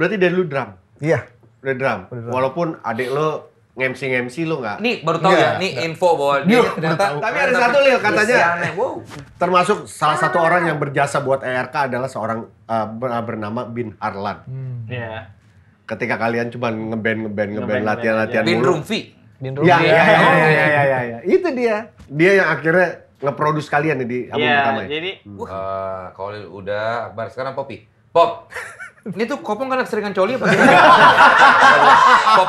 Berarti dari lu drum? Iya. Dari drum. drum. Walaupun adik lu ngemsi ngemsi lu nggak? Nih baru tahu ya, nih info bahwa dia ternyata. Tapi ada satu lil katanya. Termasuk salah satu orang yang berjasa buat ERK adalah seorang uh, bernama Bin Harlan. Hmm. Yeah. Ketika kalian cuma ngeband ngeband ngeband latihan latihan mulu. Bin Rumfi. Bin Rumfi. Iya iya iya iya iya. Itu dia. Dia yang akhirnya ngeproduce kalian nih di album yeah, pertama ya? jadi uh, udah, Akbar sekarang Popi Pop. Ini tuh kopong kan keseringan coli apa gimana? Pop,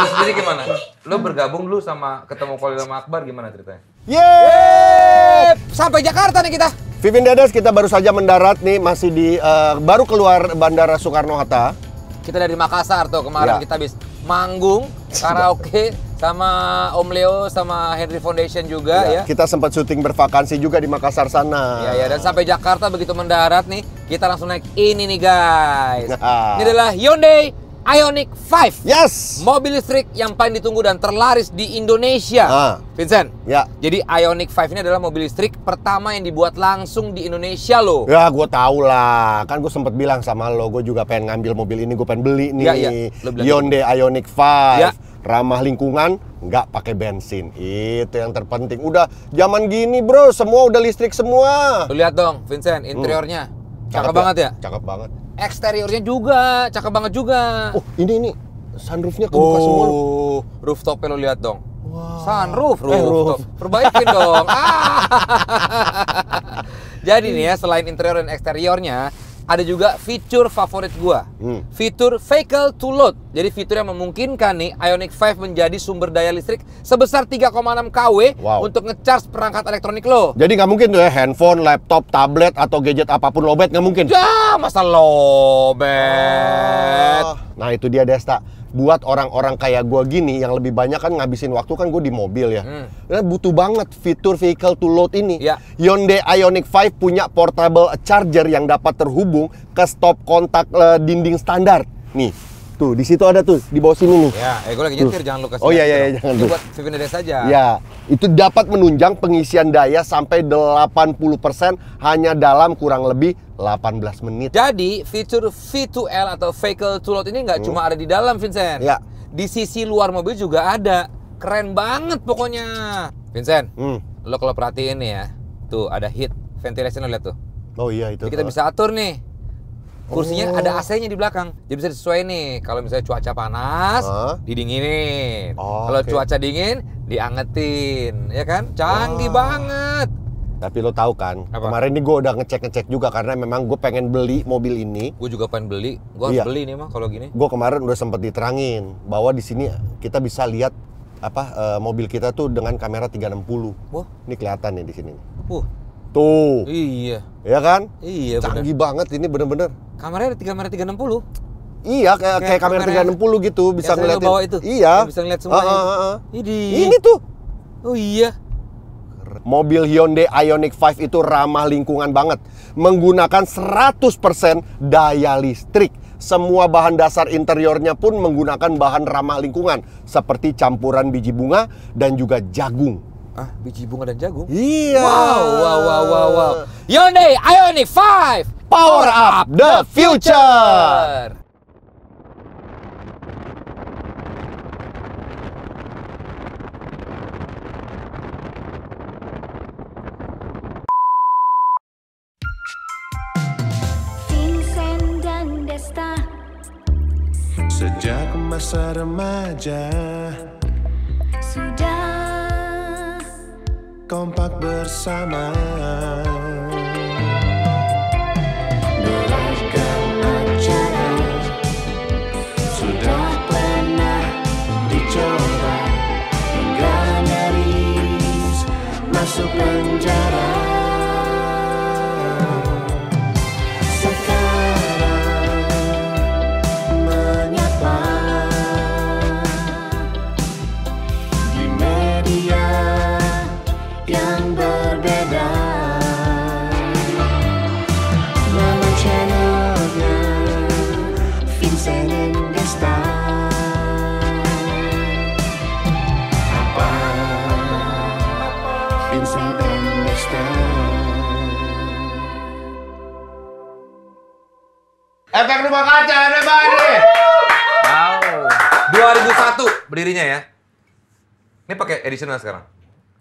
Lu sendiri gimana? Lo bergabung dulu sama ketemu Kolil sama Akbar gimana ceritanya? Yeay! Sampai Jakarta nih kita. Vivin Dadas kita baru saja mendarat nih masih di uh, baru keluar Bandara Soekarno Hatta. Kita dari Makassar tuh kemarin ya. kita habis manggung karaoke sama Om Leo sama Henry Foundation juga ya. ya. Kita sempat syuting bervakansi juga di Makassar sana. Ya ya dan sampai Jakarta begitu mendarat nih kita langsung naik ini nih guys. Nah. Ini adalah Hyundai Ioniq 5. Yes. Mobil listrik yang paling ditunggu dan terlaris di Indonesia. Nah. Vincent. Ya. Jadi Ioniq 5 ini adalah mobil listrik pertama yang dibuat langsung di Indonesia loh. Ya, gue tau lah. Kan gue sempat bilang sama lo, gue juga pengen ngambil mobil ini, gue pengen beli iya, iya. nih. Ya, ya. Hyundai gitu. Ioniq 5. Ya ramah lingkungan, nggak pakai bensin. Itu yang terpenting. Udah zaman gini bro, semua udah listrik semua. lihat dong, Vincent, hmm. interiornya. Hmm. Cakep, cakep ya? banget ya? Cakep banget. Eksteriornya juga, cakep banget juga. Oh, ini ini sunroofnya kebuka oh, semua. Rooftopnya lo lihat dong. Wow. Sunroof, eh, roof, eh, rooftop. Perbaikin dong. Ah. Jadi nih ya, selain interior dan eksteriornya, ada juga fitur favorit gua. Hmm. Fitur vehicle to load. Jadi fitur yang memungkinkan nih Ionic 5 menjadi sumber daya listrik sebesar 3,6 kW wow. untuk ngecharge perangkat elektronik lo. Jadi nggak mungkin tuh ya handphone, laptop, tablet atau gadget apapun lobet nggak mungkin. Ya, masa lobet. Oh. Nah, itu dia Desta buat orang-orang kayak gue gini yang lebih banyak kan ngabisin waktu kan gue di mobil ya. Hmm. Nah, butuh banget fitur vehicle to load ini. Ya. Hyundai Ioniq 5 punya portable charger yang dapat terhubung ke stop kontak uh, dinding standar. Nih, Tuh, di situ ada tuh, di bawah sini nih. Ya, eh gue lagi nyetir, tuh. jangan lu kasih. Oh iya iya, ya jangan. Itu buat Vivinades saja. Ya, itu dapat menunjang pengisian daya sampai 80% hanya dalam kurang lebih 18 menit. Jadi, fitur V2L atau vehicle to load ini nggak hmm. cuma ada di dalam, Vincent. Ya. Di sisi luar mobil juga ada. Keren banget pokoknya. Vincent, hmm. lo kalau perhatiin nih ya, tuh ada heat ventilation lihat tuh. Oh iya itu. Jadi kita bisa atur nih kursinya oh. ada AC-nya di belakang. Jadi bisa disesuaikan nih. Kalau misalnya cuaca panas, huh? didinginin. Oh, Kalau okay. cuaca dingin, diangetin. Ya kan? Canggih oh. banget. Tapi lo tahu kan, Apa? kemarin ini gue udah ngecek-ngecek juga karena memang gue pengen beli mobil ini. Gue juga pengen beli. Gue iya. beli nih mah kalau gini. Gue kemarin udah sempet diterangin bahwa di sini kita bisa lihat apa uh, mobil kita tuh dengan kamera 360. Wah, ini kelihatan nih di sini. Uh, Tuh. Iya. ya kan? Iya. Canggih banget ini bener-bener. Kameranya ada tiga enam puluh Iya, kayak, kayak, kayak kamera, puluh gitu, yang, gitu bisa ngeliatin. Bawa itu. Iya. Bisa ngeliat semua. Uh, ah, uh, ah, ah, Ini. ini tuh. Oh iya. Mobil Hyundai Ioniq 5 itu ramah lingkungan banget. Menggunakan 100% daya listrik. Semua bahan dasar interiornya pun menggunakan bahan ramah lingkungan seperti campuran biji bunga dan juga jagung. Ah, biji bunga dan jagung. Iya. Wow, wow, wow, wow, wow. Hyundai Ioniq 5 Power Up the Future. Sejak masa remaja kompak bersama Sudah pernah dicoba Hingga masuk penjara. Efek rumah kaca, everybody! Wow. 2001 berdirinya ya. Ini pakai editional sekarang?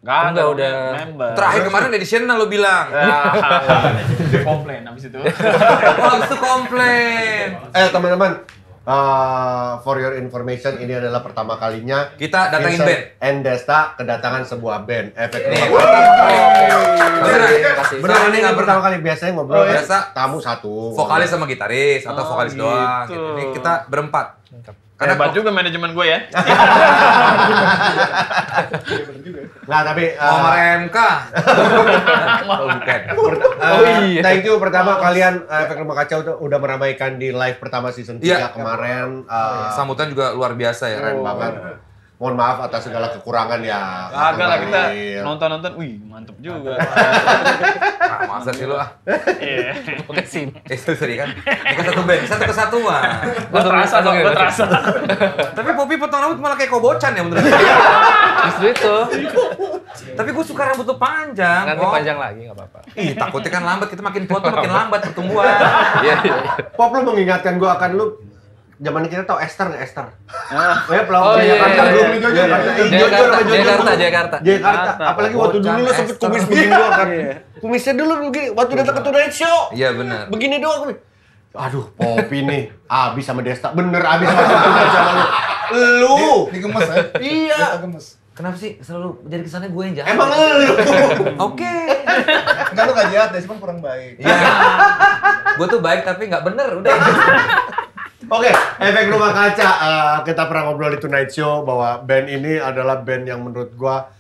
Gak Enggak, udah. Member. Terakhir kemarin editional lo bilang. Iya. komplain abis itu. oh, abis itu komplain. Eh, teman-teman, Uh, for your information, ini adalah pertama kalinya kita datangin band. Endesta kedatangan sebuah band. Efek rumah Benar, ini nggak pertama kali biasanya ngobrol. biasa ya. tamu satu. Vokalis sama gitaris atau oh, vokalis doang. Gitu. Ini gitu. kita berempat. Karena Hebat juga manajemen gue ya. Iya, ya. nah tapi uh, Omar MK. oh bukan. Uh, oh, iya. Thank you pertama kalian uh, efek rumah kaca udah, udah meramaikan di live pertama season 3 yeah. kemarin. Uh, Sambutan juga luar biasa ya. Keren oh. banget mohon maaf atas segala kekurangan ya. Agak lah kita nonton-nonton, wih mantep juga. ah, masa sih lo ah? Iya. sih. Eh, itu seri kan? Bukan satu band, satu kesatuan. Gue terasa dong, gue terasa. Tapi Poppy potong rambut malah kayak kobocan ya menurut gue. Justru itu. Tapi gue suka rambut tuh panjang. Nanti panjang lagi nggak apa-apa. Ih takutnya kan lambat, kita makin tua makin lambat pertumbuhan. Iya, iya, iya. Pop lo mengingatkan gue akan lu zaman kita tau Esther nggak Esther? Ah. Oh ya pelawak oh, iya, Jakarta iya, iya. Jojo, iya, iya. Jakarta, Jakarta, Jakarta, Jakarta. Apalagi waktu dulu lo sempit kumis begini doang kan? Kumisnya dulu begini, waktu datang ke Tonight Show. Iya benar. Begini doang kumis. Aduh, Popi nih, abis sama Desta, bener abis sama Desta zaman lu. Lu. Digemes ya? Eh. Iya. Kenapa sih selalu jadi kesannya gue yang jahat? Emang lu. Oke. Enggak lu gak jahat ya, cuma kurang baik. Iya. Gue tuh baik tapi nggak bener, udah. Oke, okay, efek rumah kaca. Uh, kita pernah ngobrol di Tonight Show bahwa band ini adalah band yang menurut gua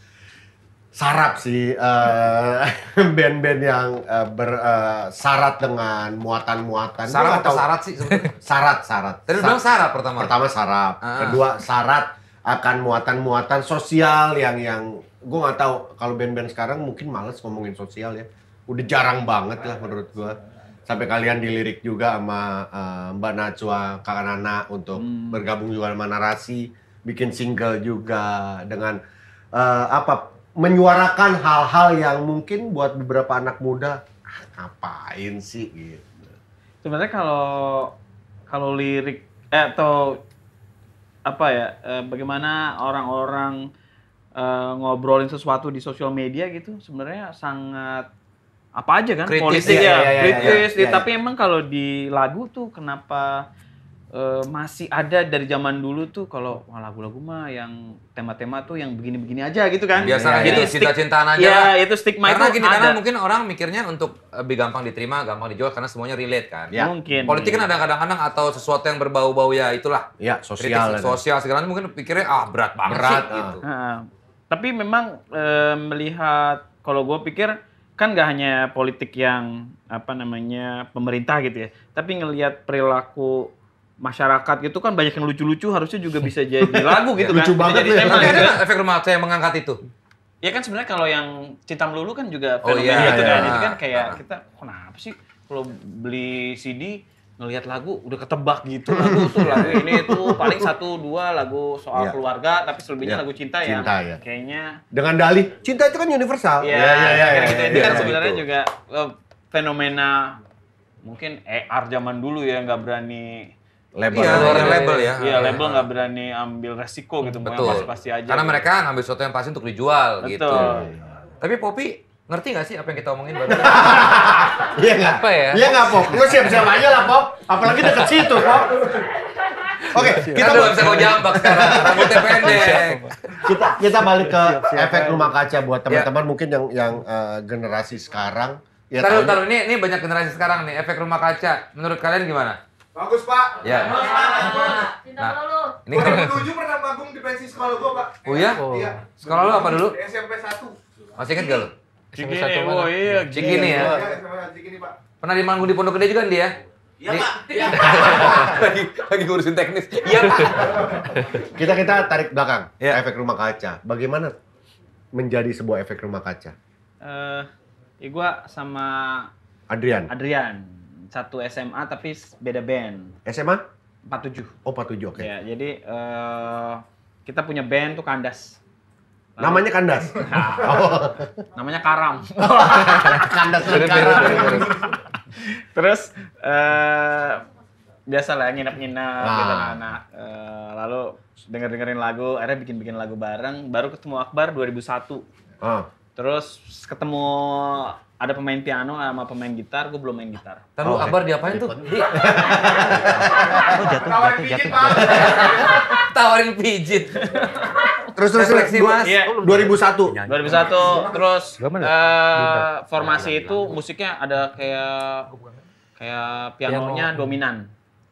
sarap sih band eh, band-band yang uh, eh, bersarat uh, dengan muatan-muatan. Sarap atau sarat sih Sarat, sarat. Tadi Sa bilang sarap pertama. Pertama sarap. Ah. Kedua sarat akan muatan-muatan sosial yang yang gue nggak tahu kalau band-band sekarang mungkin males ngomongin sosial ya. Udah jarang banget lah menurut gua sampai kalian dilirik juga sama uh, Mbak Najwa kak Nana untuk hmm. bergabung juga sama narasi, bikin single juga dengan uh, apa menyuarakan hal-hal yang mungkin buat beberapa anak muda ah, ngapain sih gitu. Sebenarnya kalau kalau lirik eh, atau apa ya eh, bagaimana orang-orang eh, ngobrolin sesuatu di sosial media gitu sebenarnya sangat apa aja kan kritis, politik iya, ya, ya, ya, kritis. Ya, ya, ya. Tapi iya. emang kalau di lagu tuh kenapa uh, masih ada dari zaman dulu tuh kalau lagu-lagu mah yang tema-tema tuh yang begini-begini aja gitu kan? Biasa ya, gitu ya. cinta-cintaan aja. Ya itu stigma karena itu gini, ada. Karena mungkin orang mikirnya untuk eh, lebih gampang diterima, gampang dijual karena semuanya relate kan. Ya. Mungkin. Politik kan ada kadang-kadang atau sesuatu yang berbau-bau ya itulah. Ya sosial. Kritis, sosial segala mungkin pikirnya ah berat banget berat, sih, gitu. Uh. tapi memang uh, melihat kalau gue pikir kan gak hanya politik yang apa namanya pemerintah gitu ya, tapi ngelihat perilaku masyarakat gitu kan banyak yang lucu-lucu harusnya juga bisa jadi lagu gitu iya, kan. Lucu banget jadi ya. Tema, gitu. efek rumah kaca yang mengangkat itu? Ya kan sebenarnya kalau yang cinta melulu kan juga oh, iya, gitu iya. kan. Jadi iya. kan kayak ah. kita kenapa sih kalau beli CD ngelihat lagu udah ketebak gitu lagu tuh lagu ini tuh paling satu dua lagu soal yeah. keluarga tapi selebihnya yeah. lagu cinta, ya. cinta ya. ya. Kayaknya dengan dalih cinta itu kan universal. Iya iya iya. iya gitu. Ini iya, kan iya, sebenarnya juga uh, fenomena mungkin ER zaman dulu ya nggak berani label iya, ya, label ya. Iya, label nggak berani ambil resiko gitu, Betul. pasti-pasti aja. Karena gitu. mereka ngambil sesuatu yang pasti untuk dijual gitu. Betul. gitu. Tapi Poppy Ngerti gak sih apa yang kita omongin baru? Iya nggak? Apa ya? Iya nggak, Pop? Lu siap-siap aja lah, Pop. Apalagi deket situ, Pop. Oke, okay, kita Aduh, bisa kau jambak sekarang. Rambutnya pendek. Kita kita balik ke siap, siap, efek rumah kaca buat ya. teman-teman ya. mungkin yang yang uh, generasi sekarang. Ya, taruh, taruh. Ini, ini banyak generasi sekarang nih. Efek rumah kaca. Menurut kalian gimana? Bagus, Pak. Ya. Bagus, Pak. Nah, ini kan tujuh pernah manggung di pensi sekolah gua, Pak. Oh iya? Iya. Sekolah lu apa dulu? SMP satu. Masih ingat gak lu? Cikini, satu oh iya. Cikini ya. Cikini, Pak. Pernah di manggung di Pondok Gede juga dia? Ya? Iya, Pak. Iya, lagi, lagi ngurusin teknis. Iya, Pak. kita kita tarik belakang. Ya. Efek rumah kaca. Bagaimana menjadi sebuah efek rumah kaca? Eh, uh, ya gua sama Adrian. Adrian. Satu SMA tapi beda band. SMA? 47. Oh, 47. Oke. Okay. Ya, jadi uh, kita punya band tuh kandas Namanya kandas. Oh. Namanya karam. kandas dan Terus eh, biasa lah nginep-nginep nah. gitu nah, eh, lalu denger-dengerin lagu, akhirnya bikin-bikin lagu bareng, baru ketemu Akbar 2001. Ah. Terus ketemu ada pemain piano sama pemain gitar, gue belum main gitar. Terus oh, Akbar kabar diapain tuh? Di... Oh, jatuh, jatuh, jatuh, jatuh. Tawarin pijit. Terus terus refleksi Mas. Iya. Iya. dua ribu satu, terus uh, formasi iya, itu musiknya ada kayak kayak pianonya Piano. dominan.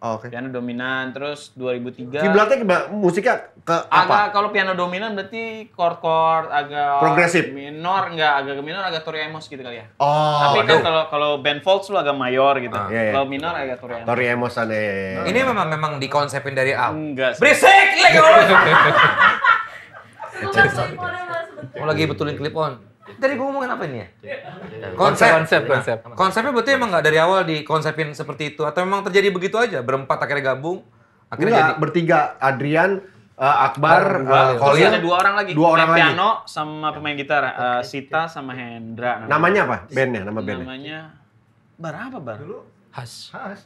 Oh, Oke. Okay. Piano dominan terus 2003. Kiblatnya musiknya ke apa? Agak kalau piano dominan berarti chord-chord agak progresif. Minor enggak agak minor agak Toriamos gitu kali ya. Oh. Tapi kan kalau kalau band Folds lu agak mayor gitu. Ah, iya, iya. Kalau minor agak Toriamos. Toriamos aneh. Ini memang memang dikonsepin dari awal. Enggak. Sih. Berisik lagi Mau lagi betulin clip on. dari gue ngomongin apa ini ya? Konsep. Konsep, iya. konsep. Konsepnya berarti emang nggak dari awal dikonsepin seperti itu atau memang terjadi begitu aja berempat akhirnya gabung akhirnya Enggak, jadi bertiga Adrian uh, Akbar, uh, eh, Kolian, ada dua orang lagi. Dua orang lagi. Piano sama pemain gitar, uh, Sita sama Hendra. Namanya, namanya apa? Bandnya, nama bandnya. Namanya Bar apa Bar? Dulu Has. Has.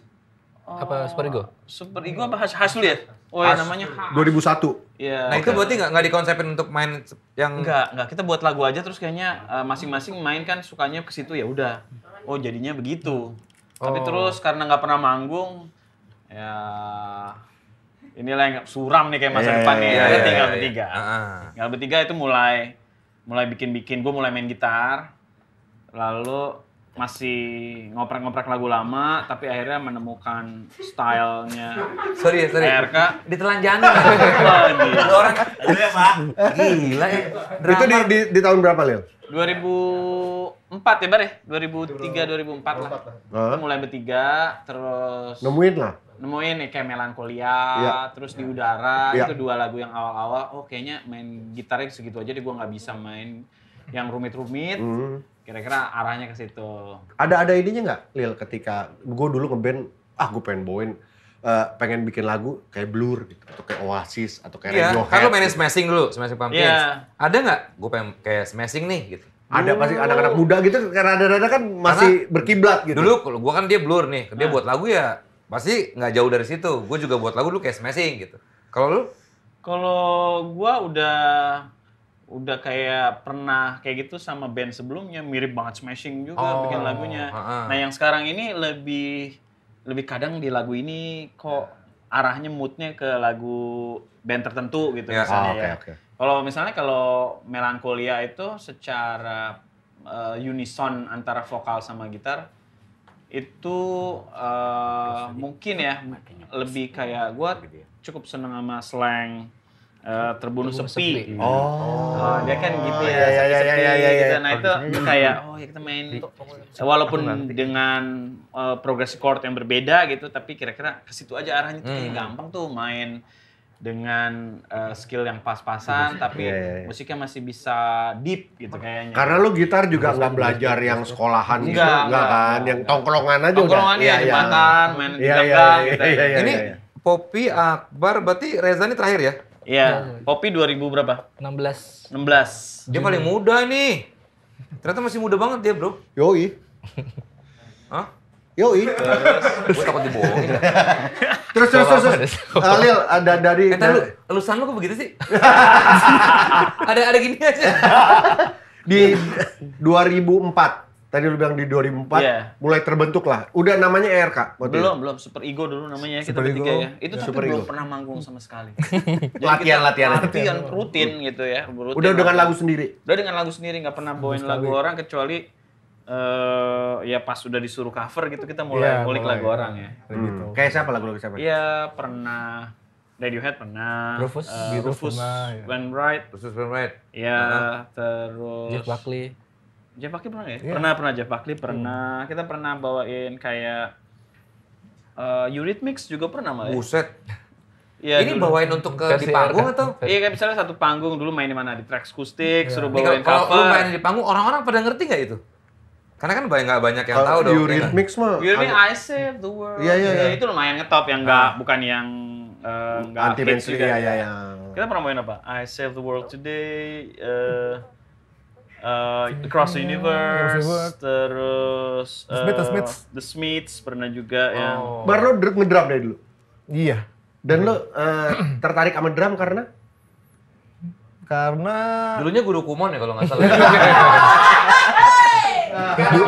Oh, apa Super Ego? Oh, Super Ego apa Has? Has ya? Oh ya namanya Hush. 2001. Iya. Yeah. Nah itu berarti nggak nggak dikonsepin untuk main yang nggak nggak kita buat lagu aja terus kayaknya masing eh, masing-masing main kan sukanya ke situ ya udah. Oh jadinya begitu. Oh. Tapi terus karena nggak pernah manggung ya inilah yang suram nih kayak masa yeah, depan yeah, nih. Yeah, yeah, tinggal yeah, iya. bertiga. Yeah. Tinggal bertiga itu mulai mulai bikin-bikin gue mulai main gitar. Lalu masih ngoprek-ngoprek lagu lama tapi akhirnya menemukan stylenya sorry ya sorry RK ditelanjangi orang ya, gila ya itu di, di, di tahun berapa Lil? 2004 ya bar 2003 2004 lah uh. mulai bertiga terus nemuin lah nemuin nih kayak melankolia ya. terus di udara ya. itu dua lagu yang awal-awal oh kayaknya main gitarnya segitu aja deh gue nggak bisa main yang rumit-rumit hmm. Kira-kira arahnya ke situ. Ada ada ininya nggak, Lil? Ketika gue dulu ngeband, ah gue pengen bawain Uh, pengen bikin lagu kayak Blur gitu atau kayak Oasis atau kayak yeah. Radiohead. Kan Kalau mainin gitu. Smashing dulu, Smashing Pumpkins. Yeah. Ada nggak? Gue pengen kayak Smashing nih gitu. Ada pasti anak-anak muda gitu karena ada-ada kan masih Karena berkiblat gitu. Dulu kalau gue kan dia Blur nih, dia nah. buat lagu ya pasti nggak jauh dari situ. Gue juga buat lagu dulu kayak Smashing gitu. Kalau lu? Kalau gue udah udah kayak pernah kayak gitu sama band sebelumnya mirip banget Smashing juga oh, bikin lagunya. Uh, uh. Nah yang sekarang ini lebih lebih kadang di lagu ini kok arahnya moodnya ke lagu band tertentu gitu yeah. misalnya oh, okay, ya. Okay. Kalau misalnya kalau melankolia itu secara uh, unison antara vokal sama gitar itu uh, mungkin ya lebih kayak gue gitu ya. cukup seneng sama slang Uh, terbunuh, sepi. sepi. Iya. Oh. oh, dia kan gitu ya, ya, ya, ya, ya, ya, ya, gitu. Nah itu kayak iya. oh ya kita main walaupun dengan uh, progresi chord yang berbeda gitu, tapi kira-kira ke situ aja arahnya hmm. tuh kayak hmm. gampang tuh main dengan uh, skill yang pas-pasan, iya, tapi yeah, yeah. musiknya masih bisa deep gitu kayaknya. Karena lo gitar juga nggak belajar yang sekolahan enggak, gitu, enggak, enggak, kan? yang tongkrongan aja tongkrongan udah. Tongkrongan ya, jembatan, main di gitu. Ini Popi Akbar berarti Reza ini terakhir ya? Iya, nah. Poppy 2000 berapa? 16. 16. Dia paling muda nih. Ternyata masih muda banget dia, Bro. Yoi. Hah? Yoi. Terus gue takut dibohongin. terus terus terus. terus. Uh, Lil, ada dari Eh, lu elusan lu kok begitu sih? ada ada gini aja. Di 2004 tadi lu bilang di 2004 yeah. mulai terbentuk lah. Udah namanya ERK. Belum, itu. belum. Super Ego dulu namanya Super kita Ego, ya. Itu yeah. Super belum ego. pernah manggung sama sekali. latihan, latihan, latihan rutin gitu ya. Rutin Udah dengan lagu sendiri. Udah dengan lagu sendiri nggak pernah bawain lagu orang kecuali uh, ya pas sudah disuruh cover gitu kita mulai yeah, ngulik lagu orang ya. Hmm. Gitu. Kayak siapa lagu-lagu siapa? Iya, pernah Radiohead pernah, Rufus, uh, Rufus, iya. Rufus Van Wright, Rufus Van Wright, ya, terus Jeff Buckley, Jeff Buckley pernah ya? Yeah. Pernah, pernah Jeff Buckley hmm. pernah. Hmm. Kita pernah bawain kayak uh, eh, Mix juga pernah malah. Ya? Buset. Ya, ini dulu. bawain untuk ke di panggung atau? Iya kayak misalnya satu panggung dulu main di mana di track akustik, yeah. suruh bawain kalau, cover. Kalau main di panggung orang-orang pada ngerti nggak itu? Karena kan banyak nggak banyak yang tahu dong. Mix mah. Eurythmics I Save the World. Iya iya. Ya, itu lumayan ngetop yang nggak nah. bukan yang eh, nggak uh, anti mainstream. ya iya iya. Kita pernah main apa? I Save the World Today. Uh, uh, Across the Universe, yeah. terus uh, The Smiths, The eh, Smiths, The Smiths pernah juga oh. ya. Bar lo ngedrum dari dulu. Iya. Dan lo uh, tertarik sama drum karena? Karena. Dulunya guru kumon ya kalau nggak salah. dulu,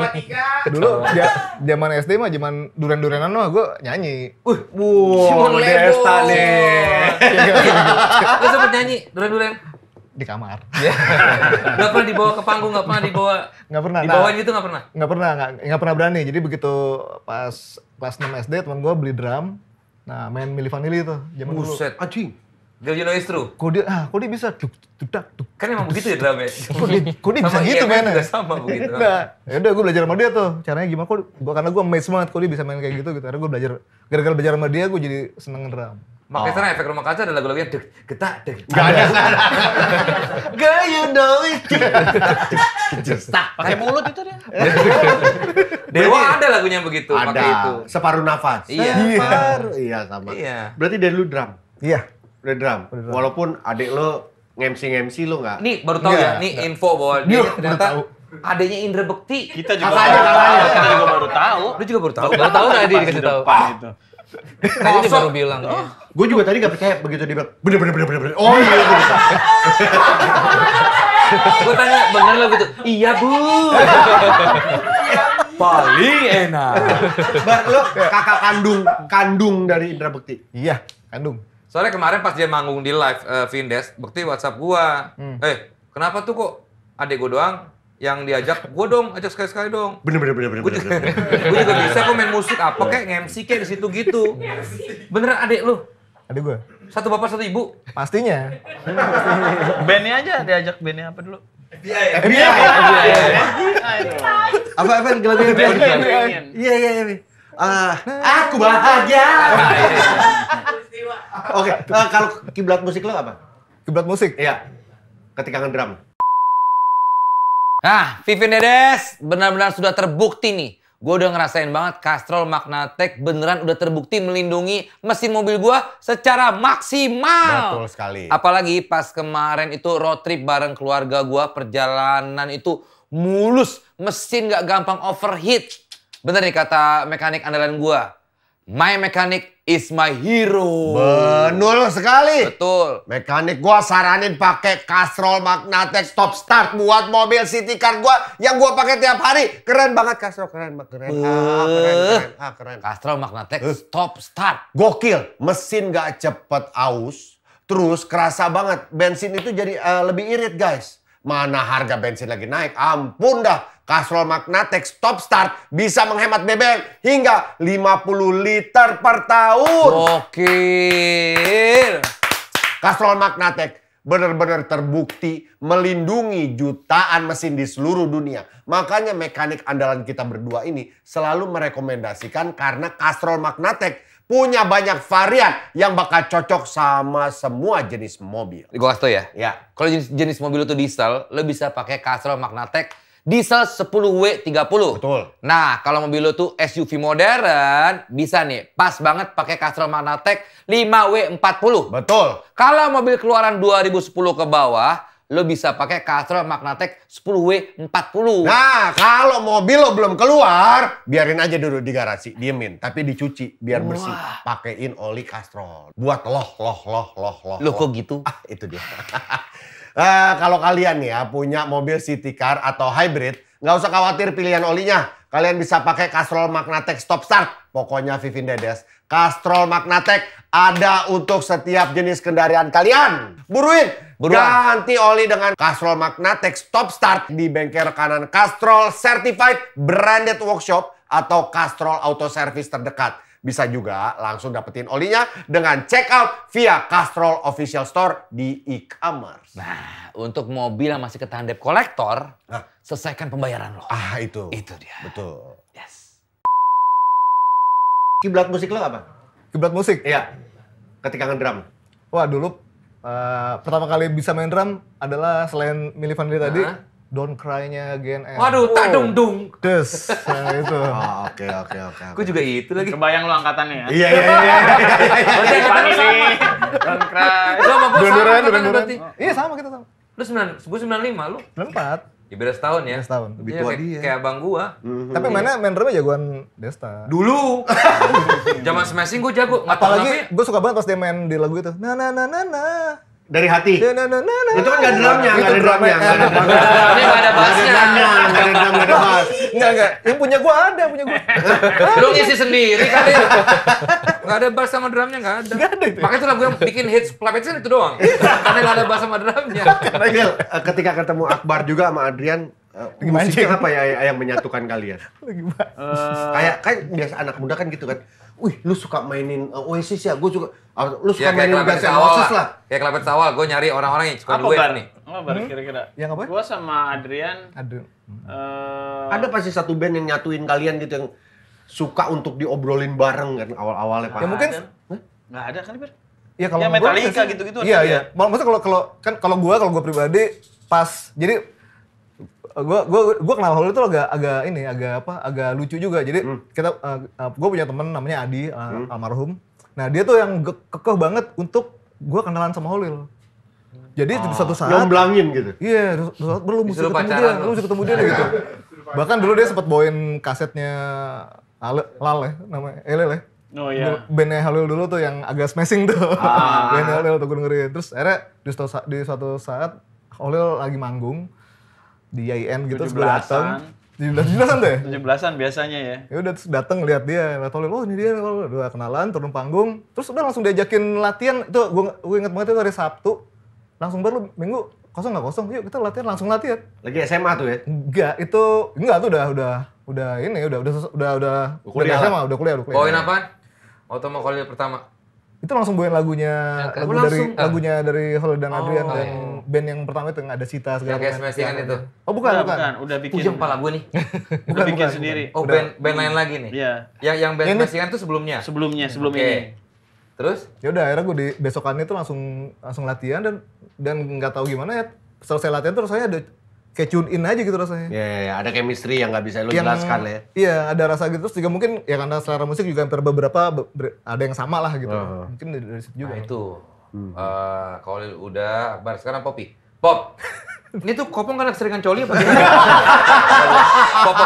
dulu zaman SD mah zaman duren-durenan mah gue nyanyi. Uh, wow, Simon nih. Gue sempet nyanyi duren-duren di kamar. Enggak iya. pernah dibawa ke panggung, enggak pernah dibawa. Enggak pernah. Nah, dibawain nah, gitu enggak pernah. Enggak pernah, enggak pernah berani. Jadi begitu pas kelas 6 SD teman gue beli drum, nah main Milli Vanilli tuh zaman dulu. Buset, anjing. Girl You Know is True. Kok dia, ah, kok dia bisa duk, duk, duk, Kan emang begitu ya drama ya. kok dia bisa gitu iya kan? mainnya? Sama sama begitu. nah, ya udah gue belajar sama dia tuh. Caranya gimana, kok, gua, karena gue amazed banget kok dia bisa main kayak gitu. gitu. Karena gue belajar, gara-gara belajar sama dia gue jadi seneng drum. Makanya oh. sekarang efek rumah kaca ada lagu-lagunya deg getak deg. Gak ada. Girl you know it. Nah, pakai mulut itu dia. Dewa ada lagunya begitu, ada. Separuh nafas. Iya. iya. Separuh. Iya sama. Iya. Berarti dari lu drum. Iya. Dari drum. Walaupun adik lu ngemsi-ngemsi lu nggak. Nih baru tahu ya, nih info bahwa dia ternyata adanya Indra Bekti. Kita juga Kita juga baru tahu. Lu juga baru tahu. Baru tahu nggak dia dikasih tahu. Tadi dia baru bilang. Oh, ya. Gue juga tadi gak percaya begitu dia bilang bener bener bener bener. Oh iya gue percaya. gue tanya bener lah gitu. Iya bu. Paling enak. Bar lo kakak kandung kandung dari Indra Bekti. Iya kandung. Soalnya kemarin pas dia manggung di live uh, Vindes, Bekti WhatsApp gua. Hmm. Eh, hey, kenapa tuh kok adik gua doang yang diajak gue dong ajak sekali sekali dong bener bener bener bener gue juga, juga bisa kok main musik apa kayak ngemsi kayak di situ gitu beneran adik lu Adik gue satu bapak satu ibu pastinya bandnya aja diajak bandnya apa dulu FBI FBI apa apa gelap FBI iya iya iya ah, aku bahagia. Oke, eh, kalau kiblat musik lo apa? Kiblat musik? Iya. Ketika ngedrum. Nah, Vivi Nedes benar-benar sudah terbukti nih. Gue udah ngerasain banget Castrol Magnatec beneran udah terbukti melindungi mesin mobil gue secara maksimal. Betul sekali. Apalagi pas kemarin itu road trip bareng keluarga gue, perjalanan itu mulus, mesin gak gampang overheat. Bener nih kata mekanik andalan gue. My Mechanic is my hero. Benar sekali. Betul. Mekanik gua saranin pakai Castrol Magnatec Top start buat mobil city car gua yang gua pakai tiap hari. Keren banget Castrol, keren banget, keren. Uh. Ah, keren, keren, ah, keren. Castrol Magnatec uh. Eh. stop start. Gokil, mesin gak cepet aus, terus kerasa banget bensin itu jadi uh, lebih irit, guys. Mana harga bensin lagi naik, ampun dah Kasrol Magnatex Top Start bisa menghemat BBM hingga 50 liter per tahun. Oke. Kasrol Magnatex benar-benar terbukti melindungi jutaan mesin di seluruh dunia. Makanya mekanik andalan kita berdua ini selalu merekomendasikan karena Castrol Magnatex punya banyak varian yang bakal cocok sama semua jenis mobil. Gue kasih tau ya? Ya. Kalau jenis, jenis mobil itu diesel, lo bisa pakai Castrol Magnatec diesel 10W30. Betul. Nah, kalau mobil lo tuh SUV modern, bisa nih, pas banget pakai Castrol Magnatec 5W40. Betul. Kalau mobil keluaran 2010 ke bawah, lo bisa pakai Castrol Magnatec 10W40. Nah, kalau mobil lo belum keluar, biarin aja dulu di garasi, diemin, tapi dicuci biar Wah. bersih. Pakein oli Castrol. Buat loh, loh, loh, loh, loh. Lo kok gitu? Ah, itu dia. Uh, kalau kalian ya punya mobil city car atau hybrid, nggak usah khawatir pilihan olinya. Kalian bisa pakai Castrol Magnatec Stop Start. Pokoknya Vivin Dedes, Castrol Magnatec ada untuk setiap jenis kendaraan kalian. Buruin, Buruan. ganti oli dengan Castrol Magnatec Stop Start di bengkel kanan Castrol Certified Branded Workshop atau Castrol Auto Service terdekat. Bisa juga langsung dapetin olinya dengan check out via Castrol Official Store di e-commerce. Nah, untuk mobil yang masih ketahan debt kolektor, nah. selesaikan pembayaran lo. Ah, itu. Itu dia. Betul. Yes. Kiblat musik lo apa? Kiblat musik? Iya. Ketika ngedrum. Wah, dulu uh, pertama kali bisa main drum adalah selain Milly Vanilli uh -huh. tadi, Don't Cry-nya Gen M. Waduh, tak oh, dung Des, nah, itu. Ah, oke oke oke. Gue juga itu lagi. Kebayang lu angkatannya ya. Iya iya iya. iya, iya, iya berarti angkatan sama. Don't Cry. Lu sama gue sama Iya sama kita sama. Lu 9, gue 95, lu? 94. Ya beda setahun ya. Beda setahun. Lebih tua dia. Kayak abang gua. Mhm. Tapi mana main drumnya jagoan Desta. Dulu. Zaman smashing gua jago. Apalagi ya. gua suka banget pas dia main di lagu itu. Na na na na na dari hati. Nah, nah, nah, nah, itu kan gak drumnya, gak ada drumnya, gak ada drumnya. Ini gak ada bassnya. Gak ada drumnya, gak ada bass. Enggak, enggak. Yang punya gua ada, punya gua. Lu ngisi sendiri kali. Gak ada bass sama drumnya, gak ada. Gak ada itu. Ya? Makanya itu lagu yang bikin hits Plapetzen itu doang. Iya. Karena gak ada bass sama drumnya. Karena eh, ketika ketemu Akbar juga sama Adrian, Uh, musiknya apa ya yang menyatukan kalian? uh, kayak kan biasa anak muda kan gitu kan wih lu suka mainin uh, Oasis ya, gue juga, uh, lu suka ya, mainin Guns N' Roses lah. Kayak kelapet sawah, gue nyari orang-orang yang suka apa duit bar? nih. Apa bar hmm? kira-kira? Yang apa? Gue sama Adrian. Aduh. Uh, Ada pasti satu band yang nyatuin kalian gitu yang suka untuk diobrolin bareng kan awal-awalnya Pak. Ya mungkin nggak ada kan, Ber? Iya kalau ya, Metallica gitu-gitu. Iya, iya. Ya? Maksudnya kalau kalau kan kalau gue kalau gue pribadi pas jadi gue eh, gue gue kenal Holly itu agak agak ini agak apa agak lucu juga jadi hmm. kita uh, eh, uh, eh, gue punya temen namanya Adi uh, hmm. almarhum nah dia tuh yang kekeh banget untuk gue kenalan sama Holil jadi oh. Ah. satu saat nyomblangin gitu iya yeah, satu saat lu mesti ketemu dia belum mesti ketemu dia gitu bahkan dulu dia sempat bawain kasetnya Ale, Lale ya, namanya Ele ya. Oh iya. Bandnya Halil dulu tuh yang agak smashing tuh. Ah. Bandnya Halil tuh gue dengerin. Terus akhirnya di, di suatu saat Halil lagi manggung di IAIN gitu tujuh belasan, tujuh belasan deh. tujuh belasan biasanya ya. Ya udah terus datang lihat dia, lihat oleh oh ini dia, udah kenalan, turun panggung, terus udah langsung diajakin latihan. Itu gue, gue inget banget itu hari Sabtu. Langsung baru minggu kosong nggak kosong, yuk kita latihan langsung latihan. Lagi SMA tuh ya? Enggak, itu enggak tuh udah udah udah ini udah udah udah udah kuliah udah SMA, udah kuliah udah kuliah. Poin apa? Otomo kuliah pertama itu langsung bawain lagunya ya, lagu oh, langsung, dari uh. lagunya dari Hole dan oh, Adrian dan iya. band yang pertama itu nggak ada Sita segala macam. Ya, kayak itu. Iya. Oh bukan, nah, bukan. bukan. Udah bikin. Puyeng pala gue nih. bukan, udah bikin bukan, sendiri. Bukan. Oh udah. band band lain lagi nih. Iya. Yang yang band Smasingan itu sebelumnya. Sebelumnya, sebelum okay. ini. Terus? Ya udah akhirnya gue di besokannya itu langsung langsung latihan dan dan nggak tahu gimana ya selesai latihan terus saya ada kayak tune in aja gitu rasanya. Iya, yeah, yeah, ada chemistry yang nggak bisa lo yang, jelaskan ya. Iya, ada rasa gitu. Terus juga mungkin ya karena selera musik juga hampir beberapa ber, ada yang sama lah gitu. Uh. Mungkin dari, dari situ juga. Nah, itu. Hmm. Uh, eh, kalau udah Akbar sekarang Popi. Pop. Ini tuh kopong kan seringan coli apa gimana? Pop,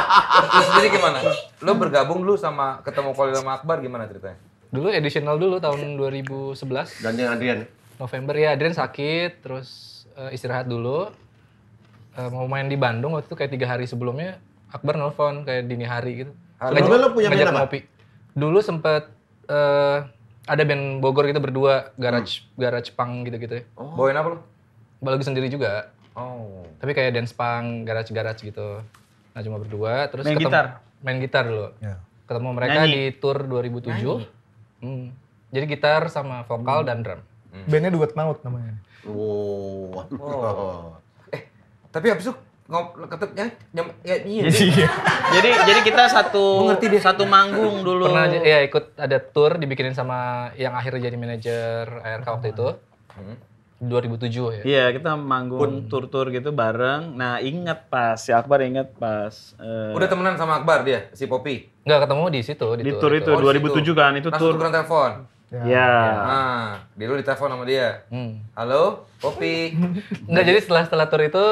Lu sendiri gimana? Lo bergabung dulu sama ketemu Kolil sama Akbar gimana ceritanya? Dulu additional dulu tahun 2011. yang Adrian. November ya, Adrian sakit, terus uh, istirahat dulu uh, mau main di Bandung waktu itu kayak tiga hari sebelumnya Akbar nelfon kayak dini hari gitu. Sebelumnya lo punya band apa? Dulu sempet uh, ada band Bogor kita berdua, garage hmm. garage punk gitu-gitu ya. Oh. Bawain apa lo? lagi sendiri juga. Oh. Tapi kayak dance pang garage-garage gitu. Nah cuma berdua, terus main ketemu, gitar. Main gitar lo. Yeah. Ketemu mereka Nyanyi. di tour 2007. Hmm. Jadi gitar sama vokal hmm. dan drum. Hmm. Bandnya Duet Maut namanya. Wow. oh. tapi habis itu ngop ya, nyam ya iya. Jadi, iya. jadi jadi kita satu ngerti deh. satu manggung dulu. Pernah ya ikut ada tour dibikinin sama yang akhirnya jadi manajer RK waktu itu. Hmm. 2007 ya. Iya, kita manggung tur-tur gitu bareng. Nah, ingat pas si Akbar ingat pas uh, Udah temenan sama Akbar dia, si Popi. Enggak ketemu di situ di, di tour, tour itu. itu. Oh, 2007 kan itu Langsung tur. telepon. Ya. ya. Nah, dia ditelepon sama dia. Hmm. Halo, Popi. Enggak jadi setelah setelah tour itu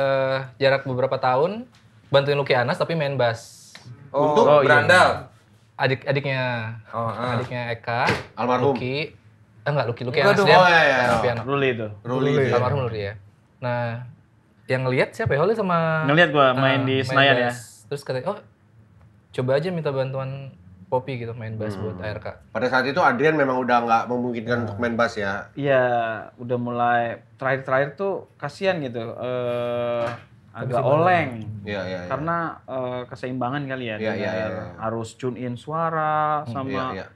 uh, jarak beberapa tahun bantuin Lucky Anas tapi main bass. Oh, Untuk oh, berandal. Iya. Adik-adiknya. Oh, uh. Adiknya Eka, almarhum. Lucky. Eh, enggak Lucky, Lucky Anas. dia oh, iya, iya. iya. Ruli itu. Ruli. Ruli. Almarhum Ruli ya. Nah, yang ngelihat siapa ya? Holly sama Ngelihat gua main uh, di Senayan ya. Terus kata, "Oh, coba aja minta bantuan kopi gitu main bass hmm. buat ARK. Pada saat itu Adrian memang udah nggak memungkinkan hmm. untuk main bass ya? Iya, udah mulai terakhir-terakhir tuh kasihan gitu. Uh, agak oleng. ya ya, ya. Karena uh, keseimbangan kali ya. ya, ya, ya, ya. Harus tune in suara hmm. sama ya, ya.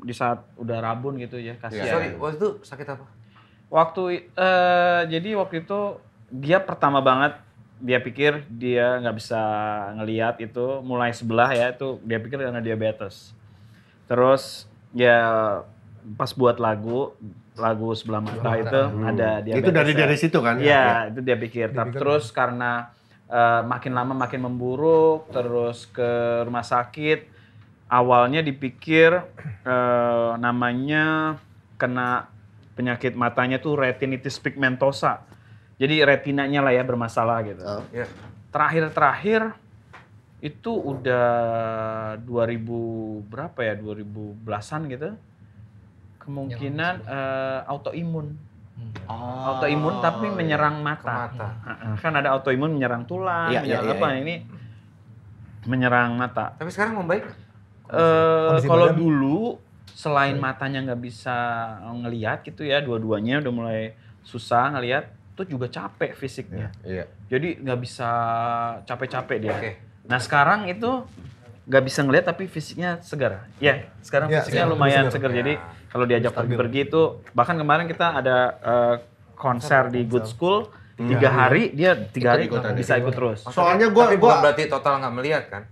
di saat udah rabun gitu ya, iya, kasihan. Ya, Sorry, waktu itu sakit apa? Waktu uh, jadi waktu itu dia pertama banget dia pikir dia nggak bisa ngeliat itu mulai sebelah ya itu dia pikir karena diabetes terus ya pas buat lagu lagu sebelah mata, sebelah itu hmm. ada diabetes itu dari ya. dari situ kan ya, ya. itu dia pikir tapi terus karena uh, makin lama makin memburuk terus ke rumah sakit awalnya dipikir uh, namanya kena penyakit matanya tuh retinitis pigmentosa jadi retinanya lah ya bermasalah gitu. terakhir oh. iya. Terakhir-terakhir itu udah 2000 berapa ya 2000 belasan gitu kemungkinan uh, autoimun hmm. oh. autoimun tapi menyerang mata, mata. kan ada autoimun menyerang tulang ya, menyerang ya, apa ya. ini menyerang mata tapi sekarang membaik uh, eh, kalau dulu selain matanya nggak bisa ngelihat gitu ya dua-duanya udah mulai susah ngelihat itu juga capek fisiknya. Yeah, yeah. Jadi nggak bisa capek-capek dia. Okay. Nah sekarang itu nggak bisa ngeliat tapi fisiknya segar. Ya, yeah, sekarang yeah, fisiknya yeah, lumayan segar. segar. Jadi ya, kalau diajak pergi-pergi itu bahkan kemarin kita ada uh, konser di Good School iya. tiga hari dia tiga hari, bisa ikut terus. Soalnya gue gue berarti total nggak melihat kan?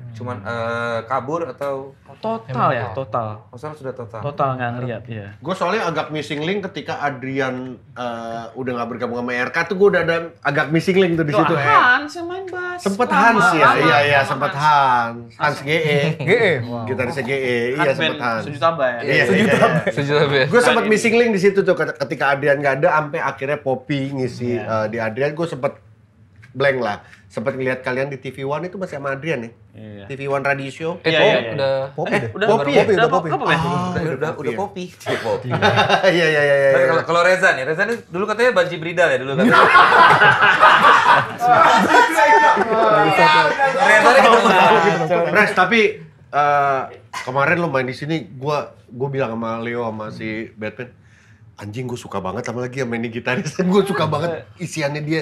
Hmm. Cuman uh, kabur atau total ya, total. total sudah total. Total nggak ngeliat, ya Gue soalnya agak missing link ketika Adrian uh, udah nggak bergabung sama RK tuh gue udah ada agak missing link tuh di situ. Hans yang main bass. Sempet Hans e, iya, ya, iya iya sempet Hans. Hans GE. GE. dari GE, iya sempet Hans. Sejuta ya. Iya, sejuta. Sejuta Gue sempet missing link di situ tuh ketika Adrian nggak ada sampai akhirnya Poppy ngisi iya. eh, di Adrian gue sempet blank lah sempat ngeliat kalian di TV One itu masih sama Adrian ya? Iya. TV One Radio Show. Eh, iya, iya, iya. Eh, eh, udah Poppy eh, udah kopi, udah kopi, Udah, udah, udah Udah Poppy. Iya, iya, iya, iya. Kalau Reza nih, Reza nih dulu katanya banci brida ya dulu katanya. Reza nih ketemu. Res, tapi eh, kemarin lo main di sini, gua gua bilang sama Leo sama si Batman, anjing gue suka banget sama lagi main di gitaris gue suka banget isiannya dia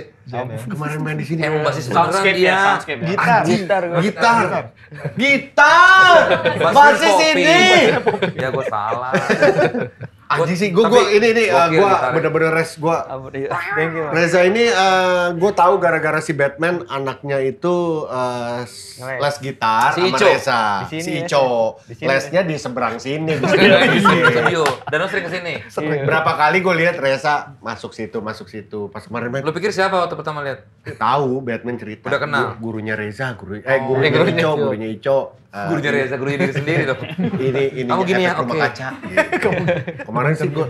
kemarin main di sini emang iya, basis soundscape ya. Iya. ya. gitar gitar gitar gitar basis ini ya gue salah Anjing sih, gue gue ini ini uh, eh, gue bener-bener res gue. Reza ini uh, eh, gue tahu gara-gara si Batman anaknya itu uh, les gitar si sama Ico. Reza, sini, si ya. Ico. Ya, Lesnya di seberang sini, di sini. Dan lo sering kesini. Iya. Berapa kali gue lihat Reza masuk situ, masuk situ. Pas kemarin main. Lo pikir siapa waktu pertama lihat? tahu Batman cerita. Udah kenal. Gurunya Reza, guru eh oh. gurunya, oh, gurunya Ico, Ico, gurunya Ico. Uh, gurunya Reza, gurunya diri sendiri tuh, ini ini Kamu gini ya, oke. Okay. kaca. Gitu. Kemarin sih kan gue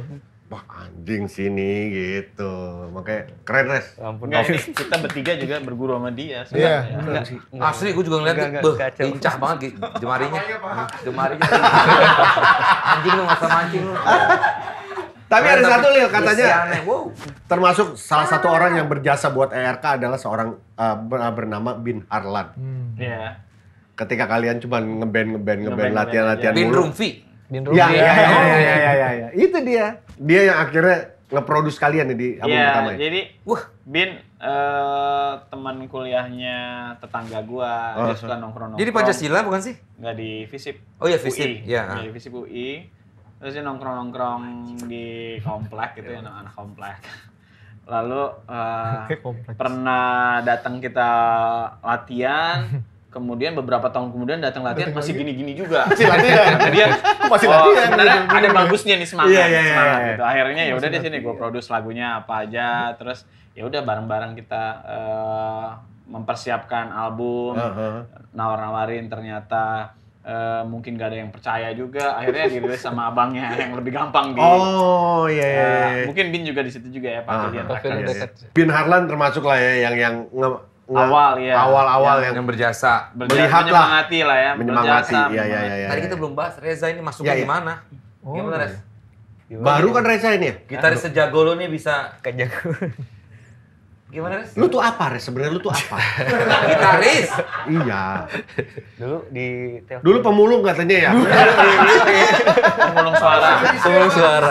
wah anjing sini gitu. Makanya keren res. Ya ampun, Nggak, kita bertiga juga berguru sama dia. Iya. Yeah, ya. Enggak, Asli gue juga ngeliat, enggak, lincah banget gitu. Jemarinya. Jemarinya. anjing lu, masa mancing lu. Tapi ada satu Lil katanya iya termasuk salah satu orang yang berjasa buat ERK adalah seorang uh, bernama Bin Harlan. Hmm. Iya. Ketika kalian cuma ngeband ngeband ngeband latihan-latihan Bin Rumfi. Bin iya, Rumfi. Ya, ya, ya, ya, ya, ya. Itu dia. Dia yang akhirnya ngeproduce kalian di album yeah, pertama Iya jadi wah Bin uh, teman kuliahnya tetangga gua oh, dia suka nongkrong jadi Pancasila bukan sih? Nggak di FISIP oh iya FISIP UI. di FISIP UI terus dia nongkrong nongkrong di komplek gitu ya anak-anak komplek lalu uh, pernah datang kita latihan kemudian beberapa tahun kemudian datang latihan masih gini-gini juga masih latihan dia masih oh, latihan ada bagusnya nih semangat yeah, yeah, yeah, semangat iya. gitu akhirnya ya udah di sini gue produce lagunya apa aja terus ya udah bareng-bareng kita uh, mempersiapkan album uh -huh. nawar-nawarin ternyata Uh, mungkin gak ada yang percaya juga akhirnya dirilis sama abangnya yang lebih gampang di oh iya, iya. Uh, mungkin bin juga di situ juga ya pak uh, ah, bin harlan termasuk lah ya yang yang nge, nge, awal ya awal awal yang, yang, yang berjasa, melihat lah menyemangati lah ya menyemangati berjasa, iya, iya, iya, tadi kita belum bahas reza ini masuknya iya, iya. gimana oh, gimana res Baru kan Reza ini ya? Kita sejago lo nih bisa kejago. Gimana Res? Lu tuh apa Res? Sebenarnya lu tuh apa? Gitaris. iya. Dulu di Dulu pemulung katanya ya. pemulung suara. Pemulung suara.